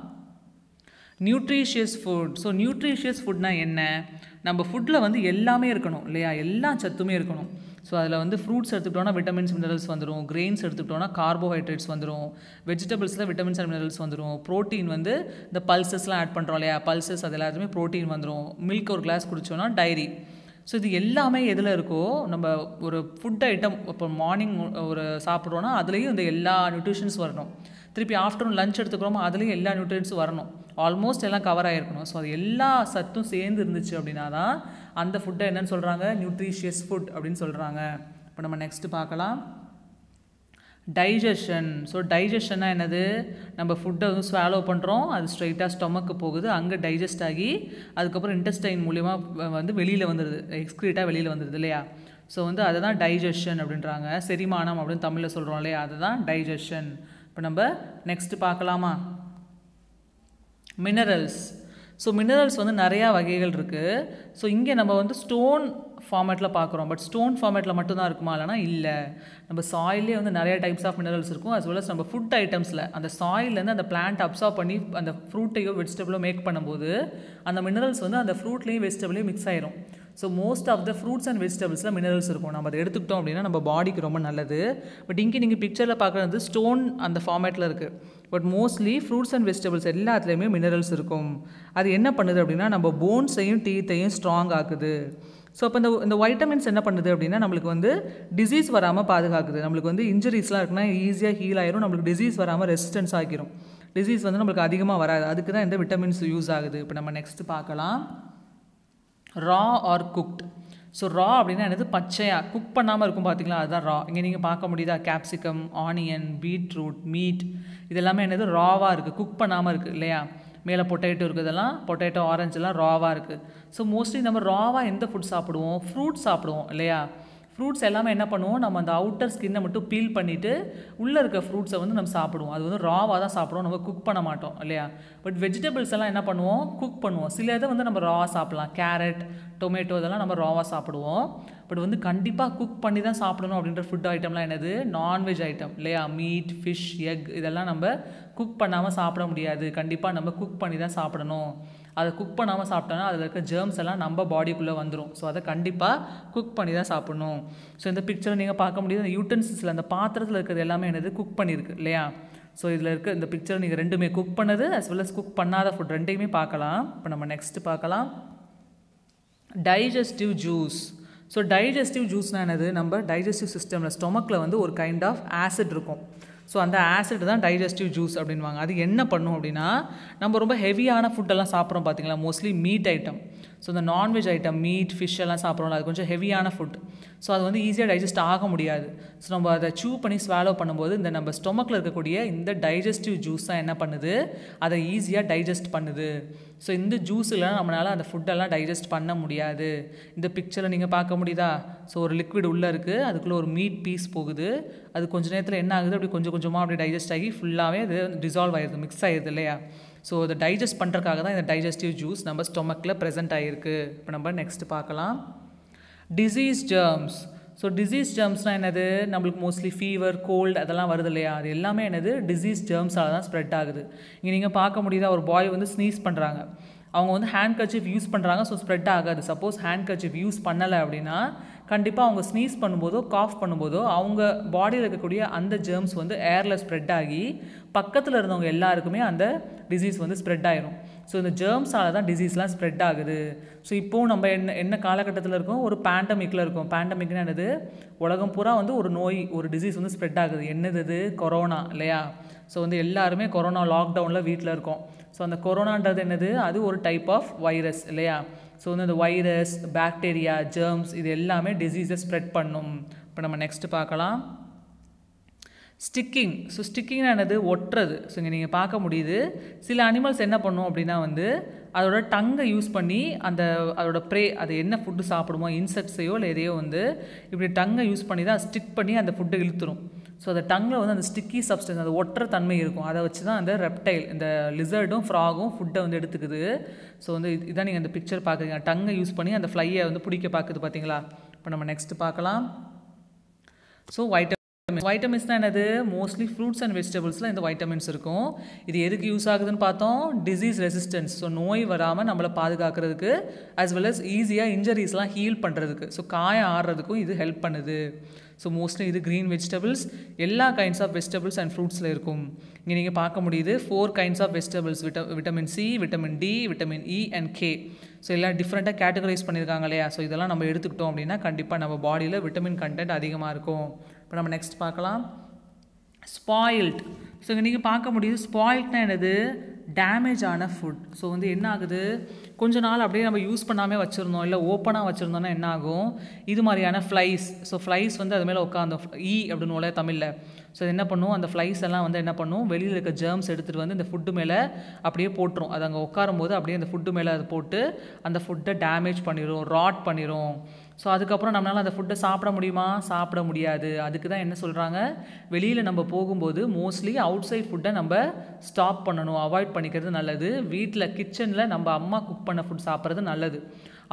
S1: நியூட்ரிஷியஸ் ஃபுட் ஸோ நியூட்ரிஷியஸ் ஃபுட்னால் என்ன நம்ம ஃபுட்டில் வந்து எல்லாமே இருக்கணும் இல்லையா எல்லா சத்துமே இருக்கணும் ஸோ அதில் வந்து ஃப்ரூட்ஸ் எடுத்துக்கிட்டோன்னா விட்டமின்ஸ் மினரல்ஸ் வந்துடும் கிரெயின்ஸ் எடுத்துக்கிட்டோன்னா கார்போஹைட்ரேட்ஸ் வந்துடும் வெஜிடபிள்ஸில் விட்டமின்ஸ் அண்ட் மினரல்ஸ் வந்துடும் ப்ரோட்டீன் வந்து இந்த பல்சஸ்லாம் ஆட் பண்ணுறோம் இல்லையா பல்சஸ் அது எல்லாத்துமே ப்ரோட்டீன் வந்துடும் மில்க் ஒரு கிளாஸ் குடித்தோன்னா டைரி ஸோ இது எல்லாமே எதில் இருக்கோ நம்ம ஒரு ஃபுட் ஐட்டம் இப்போ மார்னிங் ஒரு சாப்பிட்றோன்னா அதுலேயும் இந்த எல்லா நியூட்ரிஷன்ஸ் வரணும் திருப்பி ஆஃப்டர்நூன் லஞ்ச் எடுத்துக்கிறோமோ அதுலேயும் எல்லா நியூட்ரியன்ஸும் வரணும் ஆல்மோஸ்ட் எல்லாம் கவர் ஆகிருக்கணும் ஸோ அது எல்லா சத்தும் சேர்ந்து இருந்துச்சு அப்படின்னா தான் அந்த ஃபுட்டை என்னென்னு சொல்கிறாங்க நியூட்ரிஷியஸ் ஃபுட் அப்படின்னு சொல்கிறாங்க இப்போ நம்ம நெக்ஸ்ட்டு பார்க்கலாம் டைஜஷன் ஸோ டைஜஷன்னா என்னது நம்ம ஃபுட்டை வந்து ஸ்வாலோ பண்ணுறோம் அது ஸ்ட்ரைட்டாக ஸ்டொமக்கு போகுது அங்கே டைஜஸ்ட் ஆகி அதுக்கப்புறம் இன்டெஸ்டைன் மூலிமா வந்து வெளியில் வந்துடுது எக்ஸ்க்ரீட்டாக வெளியில் வந்துடுது இல்லையா ஸோ வந்து அதை தான் டைஜஷன் அப்படின்றாங்க செரிமானம் அப்படின்னு தமிழில் சொல்கிறோம் இல்லையா அதுதான் டைஜஷன் இப்போ நம்ம நெக்ஸ்ட்டு பார்க்கலாமா மினரல்ஸ் ஸோ மினரல்ஸ் வந்து நிறையா வகைகள் இருக்குது ஸோ இங்கே நம்ம வந்து ஸ்டோன் ஃபார்மேட்டில் பார்க்குறோம் பட் ஸ்டோன் ஃபார்மேட்டில் மட்டும்தான் இருக்குமா இல்லைனா இல்லை நம்ம சாயிலே வந்து நிறைய டைப்ஸ் ஆஃப் மினரல்ஸ் இருக்கும் அஸ் வெல் அஸ் நம்ம ஃபுட் ஐட்டம்ஸில் அந்த சாயிலேருந்து அந்த பிளான்ட் அப்சார்ப் பண்ணி அந்த ஃப்ரூட்டையோ வெஜிடபிளோ மேக் பண்ணும்போது அந்த மினரல்ஸ் வந்து அந்த ஃப்ரூட்லேயும் வெஜிடபிளையும் மிக்ஸ் ஆயிரும் so most of the fruits and வெஜிடபிள்ஸில் மினரல்ஸ் இருக்கும் நம்ம அதை எடுத்துக்கிட்டோம் அப்படின்னா நம்ம பாடிக்கு ரொம்ப நல்லது பட் இங்கே நீங்கள் பிக்சரில் பார்க்குறது ஸ்டோன் அந்த ஃபார்மேட்டில் இருக்குது but mostly fruits and vegetables எல்லாத்துலேயுமே மினரல்ஸ் இருக்கும் அது என்ன பண்ணுது அப்படின்னா நம்ம போன்ஸையும் டீத்தையும் ஸ்ட்ராங் ஆக்குது ஸோ அப்போ இந்த இந்த வைட்டமின்ஸ் என்ன பண்ணுது அப்படின்னா நம்மளுக்கு வந்து டிசீஸ் வராமல் பாதுகாக்குது நம்மளுக்கு வந்து இன்ஜுரிஸ்லாம் இருக்குன்னா ஈஸியாக ஹீல் ஆயிரும் நம்மளுக்கு டிசீஸ் வராமல் ரெசிஸ்டன்ஸ் ஆகிரும் டிசீஸ் வந்து நம்மளுக்கு அதிகமாக வராது அதுக்கு தான் இந்த விட்டமின்ஸ் யூஸ் ஆகுது இப்போ நம்ம நெக்ஸ்ட் பார்க்கலாம் raw or cooked so raw அப்படின்னா என்னது பச்சையாக குக் பண்ணாமல் இருக்கும் பார்த்தீங்களா அதுதான் ரா இங்கே நீங்கள் பார்க்க முடியுதா கேப்சிகம் ஆனியன் பீட்ரூட் மீட் இதெல்லாமே என்னது ராவாக இருக்குது குக் பண்ணாமல் இருக்குது இல்லையா மேலே பொட்டேட்டோ இருக்குதெல்லாம் பொட்டேட்டோ ஆரஞ்செல்லாம் ராவாக இருக்குது ஸோ மோஸ்ட்லி நம்ம ராவாக எந்த ஃபுட் சாப்பிடுவோம் ஃப்ரூட் சாப்பிடுவோம் இல்லையா ஃப்ரூட்ஸ் எல்லாமே என்ன பண்ணுவோம் நம்ம அந்த அவுட்டர் ஸ்கின்னை மட்டும் பீல் பண்ணிவிட்டு உள்ளே இருக்க ஃப்ரூட்ஸை வந்து நம்ம சாப்பிடுவோம் அது வந்து ராவாக தான் சாப்பிடுவோம் நம்ம குக் பண்ண மாட்டோம் இல்லையா பட் வெஜிடபிள்ஸ் எல்லாம் என்ன பண்ணுவோம் குக் பண்ணுவோம் சில இதை வந்து நம்ம ராவாக சாப்பிட்லாம் கேரட் டொமேட்டோ இதெல்லாம் நம்ம ராவாக சாப்பிடுவோம் பட் வந்து கண்டிப்பாக குக் பண்ணி தான் சாப்பிடணும் அப்படின்ற ஃபுட் ஐட்டம்லாம் என்னது நான்வெஜ் ஐட்டம் இல்லையா மீட் ஃபிஷ் எக் இதெல்லாம் நம்ம குக் பண்ணாமல் சாப்பிட முடியாது கண்டிப்பாக நம்ம குக் பண்ணி தான் சாப்பிடணும் அதை குக் பண்ணாமல் சாப்பிட்டோன்னா அதில் இருக்க ஜேர்ம்ஸ் எல்லாம் நம்ம பாடிக்குள்ளே வந்துடும் ஸோ அதை கண்டிப்பாக குக் பண்ணி தான் சாப்பிடணும் ஸோ இந்த பிக்சரை நீங்கள் பார்க்க முடியுது அந்த யூட்டன்சிஸில் அந்த பாத்திரத்தில் இருக்கிறது எல்லாமே என்னது குக் பண்ணியிருக்கு இல்லையா ஸோ இதில் இருக்க இந்த பிக்சர் நீங்கள் ரெண்டுமே குக் பண்ணது அஸ் வெல் அஸ் குக் பண்ணாத ஃபுட் ரெண்டையுமே பார்க்கலாம் இப்போ நம்ம நெக்ஸ்ட்டு பார்க்கலாம் டைஜஸ்டிவ் ஜூஸ் ஸோ டைஜஸ்டிவ் ஜூஸ்னால் என்னது நம்ம டைஜஸ்டிவ் சிஸ்டமில் ஸ்டொமக்கில் வந்து ஒரு கைண்ட் ஆஃப் ஆசிட் இருக்கும் ஸோ அந்த ஆசிட் தான் டைஜஸ்டிவ் ஜூஸ் அப்படின்வாங்க அது என்ன பண்ணும் அப்படின்னா நம்ம ரொம்ப ஹெவியான ஃபுட்டெல்லாம் சாப்பிட்றோம் பார்த்தீங்களா மோஸ்ட்லி மீட் ஐட்டம் ஸோ இந்த நான்வெஜ் ஐட்டம் மீட் ஃபிஷ் எல்லாம் சாப்பிட்றோம்ல அது கொஞ்சம் ஹெவியான ஃபுட் ஸோ அது வந்து ஈஸியாக டைஜஸ்ட் ஆக முடியாது ஸோ நம்ம அதை சூ பண்ணி ஸ்வாலோ பண்ணும்போது இந்த நம்ம ஸ்டொமக்கில் இருக்கக்கூடிய இந்த டைஜஸ்டிவ் ஜூஸ் தான் என்ன பண்ணுது அதை ஈஸியாக டைஜஸ்ட் பண்ணுது ஸோ இந்த ஜூஸில் நம்மளால் அந்த ஃபுட்டெல்லாம் டைஜஸ்ட் பண்ண முடியாது இந்த பிக்சரில் நீங்கள் பார்க்க முடியுதா ஸோ ஒரு லிக்விட் உள்ளே இருக்குது அதுக்குள்ளே ஒரு மீட் பீஸ் போகுது அது கொஞ்ச நேரத்தில் என்ன ஆகுது அப்படி கொஞ்சம் கொஞ்சமாக அப்படி டைஜஸ்ட் ஆகி ஃபுல்லாகவே அது டிசால்வ் ஆயிடுது மிக்ஸ் ஆயிடுது இல்லையா ஸோ இதை டைஜஸ்ட் பண்ணுறதுக்காக தான் இந்த டைஜஸ்டிவ் ஜூஸ் நம்ம ஸ்டொமக்கில் ப்ரெசென்ட் ஆகிருக்கு இப்போ நம்ம நெக்ஸ்ட் பார்க்கலாம் டிசீஸ் ஜெர்ம்ஸ் ஸோ டிசீஸ் ஜெர்ம்ஸ்னால் என்னது நம்மளுக்கு மோஸ்ட்லி ஃபீவர் கோல்டு அதெல்லாம் வருது இல்லையா அது எல்லாமே என்னது டிசீஸ் ஜெர்ம்ஸால் தான் ஸ்ப்ரெட் ஆகுது இங்கே நீங்கள் பார்க்க முடியுதா ஒரு பாய் வந்து ஸ்னீஸ் பண்ணுறாங்க அவங்க வந்து ஹேண்ட் கர்ச்சிஃப் யூஸ் பண்ணுறாங்க ஸோ ஸ்ப்ரெட் ஆகாது சப்போஸ் ஹேண்ட் கர்ச்சிஃப் யூஸ் பண்ணலை அப்படின்னா கண்டிப்பாக அவங்க ஸ்னீஸ் பண்ணும்போதோ காஃப் பண்ணும்போதோ அவங்க பாடியில் இருக்கக்கூடிய அந்த ஜேர்ம்ஸ் வந்து ஏரில் ஸ்ப்ரெட் ஆகி பக்கத்தில் இருந்தவங்க எல்லாருக்குமே அந்த டிசீஸ் வந்து ஸ்ப்ரெட் ஆயிரும் ஸோ இந்த ஜெர்ம்ஸால் தான் டிசீஸ்லாம் ஸ்ப்ரெட் ஆகுது ஸோ இப்போவும் நம்ம என்ன என்ன காலகட்டத்தில் இருக்கோம் ஒரு பேண்டமிக்கில் இருக்கோம் பேண்டமிக்னா என்னது உலகம் பூரா வந்து ஒரு நோய் ஒரு டிசீஸ் வந்து ஸ்ப்ரெட் ஆகுது என்னது இது கொரோனா இல்லையா ஸோ வந்து எல்லாருமே கொரோனா லாக்டவுனில் வீட்டில் இருக்கோம் ஸோ அந்த கொரோனான்றது என்னது அது ஒரு டைப் ஆஃப் வைரஸ் இல்லையா ஸோ வந்து இந்த வைரஸ் பேக்டீரியா ஜெர்ம்ஸ் இது எல்லாமே டிசீஸை ஸ்ப்ரெட் பண்ணும் இப்போ நம்ம நெக்ஸ்ட்டு பார்க்கலாம் ஸ்டிக்கிங் ஸோ ஸ்டிக்கிங் என்னது ஒட்டுறது ஸோ இங்கே நீங்கள் பார்க்க முடியுது சில அனிமல்ஸ் என்ன பண்ணும் அப்படின்னா வந்து அதோட டங்கை யூஸ் பண்ணி அந்த அதோட ப்ரே அது என்ன ஃபுட்டு சாப்பிடுமோ இன்செக்ட்ஸையோ இல்லை எதையோ வந்து இப்படி டங்கை யூஸ் பண்ணி தான் ஸ்டிக் பண்ணி அந்த ஃபுட்டை இழுத்துரும் ஸோ அந்த டங்கில் வந்து அந்த ஸ்டிக்கி சப்ஸ்டன்ஸ் அந்த ஒட்டுற தன்மை இருக்கும் அதை வச்சு தான் அந்த ரெப்டைல் இந்த லிசர்டும் ஃப்ராகும் ஃபுட்டை வந்து எடுத்துக்குது ஸோ வந்து இதான் நீங்கள் அந்த பிக்சர் பார்க்குறீங்க டங்கை யூஸ் பண்ணி அந்த ஃப்ளையை வந்து பிடிக்க பார்க்குது பார்த்தீங்களா இப்போ நம்ம நெக்ஸ்ட் பார்க்கலாம் ஸோ வைட்டமின் வைட்டமின்ஸ்னால் என்னது மோஸ்ட்லி ஃப்ரூட்ஸ் அண்ட் வெஜிடபிள்ஸில் இந்த வைட்டமின்ஸ் இருக்கும் இது எதுக்கு யூஸ் ஆகுதுன்னு பார்த்தோம் டிசீஸ் ரெசிஸ்டன்ஸ் ஸோ நோய் வராமல் நம்மளை பாதுகாக்கிறதுக்கு அஸ் வெல் அஸ் ஈஸியாக இன்ஜரிஸ்லாம் ஹீல் பண்ணுறதுக்கு ஸோ காயம் ஆடுறதுக்கும் இது ஹெல்ப் பண்ணுது ஸோ மோஸ்ட்லி இது க்ரீன் வெஜிடபிள்ஸ் எல்லா கைண்ட்ஸ் ஆஃப் வெஜிடபிள்ஸ் அண்ட் ஃப்ரூட்ஸில் இருக்கும் இங்கே நீங்கள் பார்க்க முடியுது ஃபோர் கைண்ட்ஸ் ஆஃப் வெஜிடபிள்ஸ் விட்ட vitamin C vitamin D vitamin E and K so எல்லாம் டிஃப்ரெண்ட்டாக கேட்டகரைஸ் பண்ணியிருக்காங்க இல்லையா ஸோ இதெல்லாம் நம்ம எடுத்துக்கிட்டோம் அப்படின்னா கண்டிப்பாக நம்ம பாடியில் விட்டமின் கண்டென்ட் அதிகமாக இருக்கும் இப்போ நம்ம நெக்ஸ்ட் பார்க்கலாம் ஸ்பாயில்ட் ஸோ இங்கே நீங்கள் பார்க்க முடியுது ஸ்பாயில்ட்னா என்னது டேமேஜ் ஆன ஃபுட் ஸோ வந்து என்ன ஆகுது கொஞ்ச நாள் அப்படியே நம்ம யூஸ் பண்ணாமல் வச்சுருந்தோம் இல்லை ஓப்பனாக வச்சுருந்தோன்னா என்ன ஆகும் இது மாதிரியான ஃப்ளைஸ் ஸோ ஃப்ளைஸ் வந்து அது மேலே உட்காந்து ஈ e அப்படின்னு தமிழில் ஸோ என்ன பண்ணும் அந்த ஃப்ளைஸ் எல்லாம் வந்து என்ன பண்ணும் வெளியில் இருக்க ஜேர்ம்ஸ் எடுத்துகிட்டு வந்து இந்த ஃபுட்டு மேலே அப்படியே போட்டுரும் அது அங்கே உட்காரும் போது அப்படியே அந்த ஃபுட்டு மேலே அதை போட்டு அந்த ஃபுட்டை டேமேஜ் பண்ணிடும் ராட் பண்ணிடும் ஸோ அதுக்கப்புறம் நம்மளால் அந்த ஃபுட்டை சாப்பிட முடியுமா சாப்பிட முடியாது அதுக்கு தான் என்ன சொல்கிறாங்க வெளியில் நம்ம போகும்போது மோஸ்ட்லி அவுட் சைட் ஃபுட்டை நம்ம ஸ்டாப் பண்ணணும் அவாய்ட் பண்ணிக்கிறது நல்லது வீட்டில் கிச்சனில் நம்ம அம்மா குக் பண்ண ஃபுட் சாப்பிட்றது நல்லது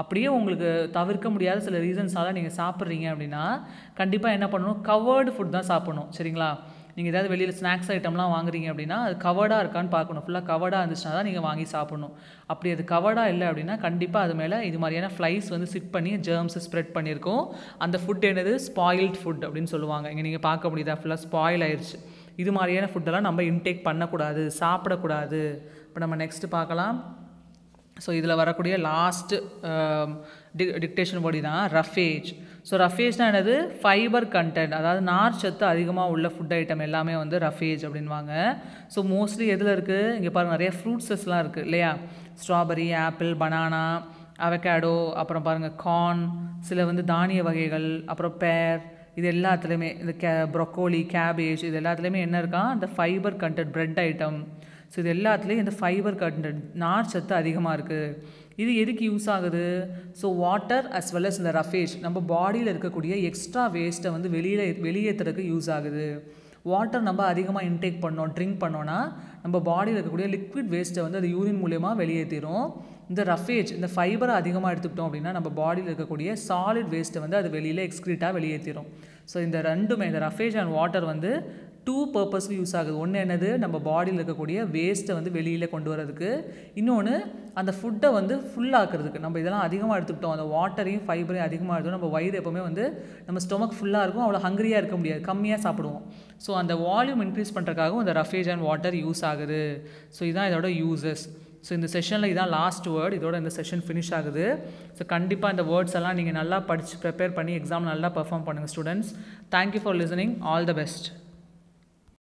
S1: அப்படியே உங்களுக்கு தவிர்க்க முடியாத சில ரீசன்ஸால் நீங்கள் சாப்பிட்றீங்க அப்படின்னா கண்டிப்பாக என்ன பண்ணணும் கவர்டு ஃபுட் தான் சாப்பிடணும் சரிங்களா நீங்கள் ஏதாவது வெளியில் ஸ்நாக்ஸ் ஐட்டம்லாம் வாங்குறீங்க அப்படின்னா அது கவர்டாக இருக்கான்னு பார்க்கணும் ஃபுல்லாக கவர்டாக இருந்துச்சுன்னா தான் நீங்கள் வாங்கி சாப்பிடணும் அப்படி அது கவர்டாக இல்லை அப்படின்னா கண்டிப்பாக அது மேலே இது மாதிரியான ஃப்ளைஸ் வந்து சிட் பண்ணி ஜேர்ம்ஸை ஸ்ப்ரெட் பண்ணியிருக்கோம் அந்த ஃபுட் என்னது ஸ்பாயில்ட் ஃபுட் அப்படின்னு சொல்லுவாங்க இங்கே நீங்கள் பார்க்க முடியுதா ஃபுல்லாக ஸ்பாயில் ஆயிடுச்சு இது மாதிரியான ஃபுட்டெல்லாம் நம்ம இன்டேக் பண்ணக்கூடாது சாப்பிடக்கூடாது இப்போ நம்ம நெக்ஸ்ட்டு பார்க்கலாம் ஸோ இதில் வரக்கூடிய லாஸ்ட்டு டி டிக்டேஷன் பாடி தான் ரஃபேஜ் ஸோ ரஃபேஜ்னால் என்னது ஃபைபர் கண்டென்ட் அதாவது நார் சத்து அதிகமாக உள்ள ஃபுட் ஐட்டம் எல்லாமே வந்து ரஃபேஜ் அப்படின்வாங்க ஸோ மோஸ்ட்லி எதில் இருக்குது இங்கே பாருங்கள் நிறைய ஃப்ரூட்ஸஸ்லாம் இருக்குது இல்லையா ஸ்ட்ராபெரி ஆப்பிள் பனானா அவகேடோ அப்புறம் பாருங்கள் கார்ன் சில வந்து தானிய வகைகள் அப்புறம் பேர் இது எல்லாத்துலேயுமே இந்த கே ப்ரொக்கோலி கேபேஜ் இது எல்லாத்துலேயுமே என்ன இருக்கா இந்த fibre content bread item so இது எல்லாத்துலேயும் இந்த ஃபைபர் கண்டென்ட் நார் சத்து அதிகமாக இருக்குது இது எதுக்கு யூஸ் ஆகுது so water as well as இந்த ரஃபேஜ் நம்ம பாடியில் இருக்கக்கூடிய எக்ஸ்ட்ரா வேஸ்ட்டை வந்து வெளியில் வெளியேற்றுறதுக்கு யூஸ் ஆகுது வாட்டர் நம்ம அதிகமாக இன்டேக் பண்ணோம் ட்ரிங்க் பண்ணோன்னா நம்ம பாடியில் இருக்கக்கூடிய லிக்விட் வேஸ்ட்டை வந்து அது யூரின் மூலயமா வெளியேற்றிடும் இந்த ரஃபேஜ் இந்த ஃபைபரை அதிகமாக எடுத்துக்கிட்டோம் அப்படின்னா நம்ம பாடியில் இருக்கக்கூடிய சாலிட் வேஸ்ட்டை வந்து அது வெளியில் எக்ஸ்க்ரீட்டாக வெளியேற்றிடும் ஸோ இந்த ரெண்டுமே இந்த ரஃபேஜ் அண்ட் வாட்டர் வந்து டூ பர்பஸ்க்கு யூஸ் ஆகுது ஒன்று என்னது நம்ம பாடியில் இருக்கக்கூடிய வேஸ்ட்டை வந்து வெளியில் கொண்டு வரதுக்கு இன்னொன்று அந்த ஃபுட்டை வந்து ஃபுல்லாக்குறதுக்கு நம்ம இதெல்லாம் அதிகமாக எடுத்துக்கிட்டோம் அந்த வாட்டரையும் ஃபைபரையும் அதிகமாக எடுத்தோம் நம்ம வயிறு எப்போவுமே வந்து நம்ம ஸ்டொமக் ஃபுல்லாக இருக்கும் அவ்வளோ ஹங்கரியாக இருக்க முடியாது கம்மியாக சாப்பிடுவோம் ஸோ அந்த வால்யூம் இன்க்ரீஸ் பண்ணுறதுக்காகவும் இந்த ரஃபேஜ் அண்ட் வாட்டர் யூஸ் ஆகுது ஸோ இதுதான் இதோட யூசஸ் ஸோ இந்த செஷனில் இதான் லாஸ்ட் வேர்ட் இதோட இந்த செஷன் ஃபினிஷ் ஆகுது ஸோ கண்டிப்பாக இந்த வேர்ட்ஸ் எல்லாம் நீங்கள் நல்லா படித்து ப்ரிப்பேர் பண்ணி எக்ஸாம் நல்லா பர்ஃபார்ம் பண்ணுங்கள் students thank you for listening all the best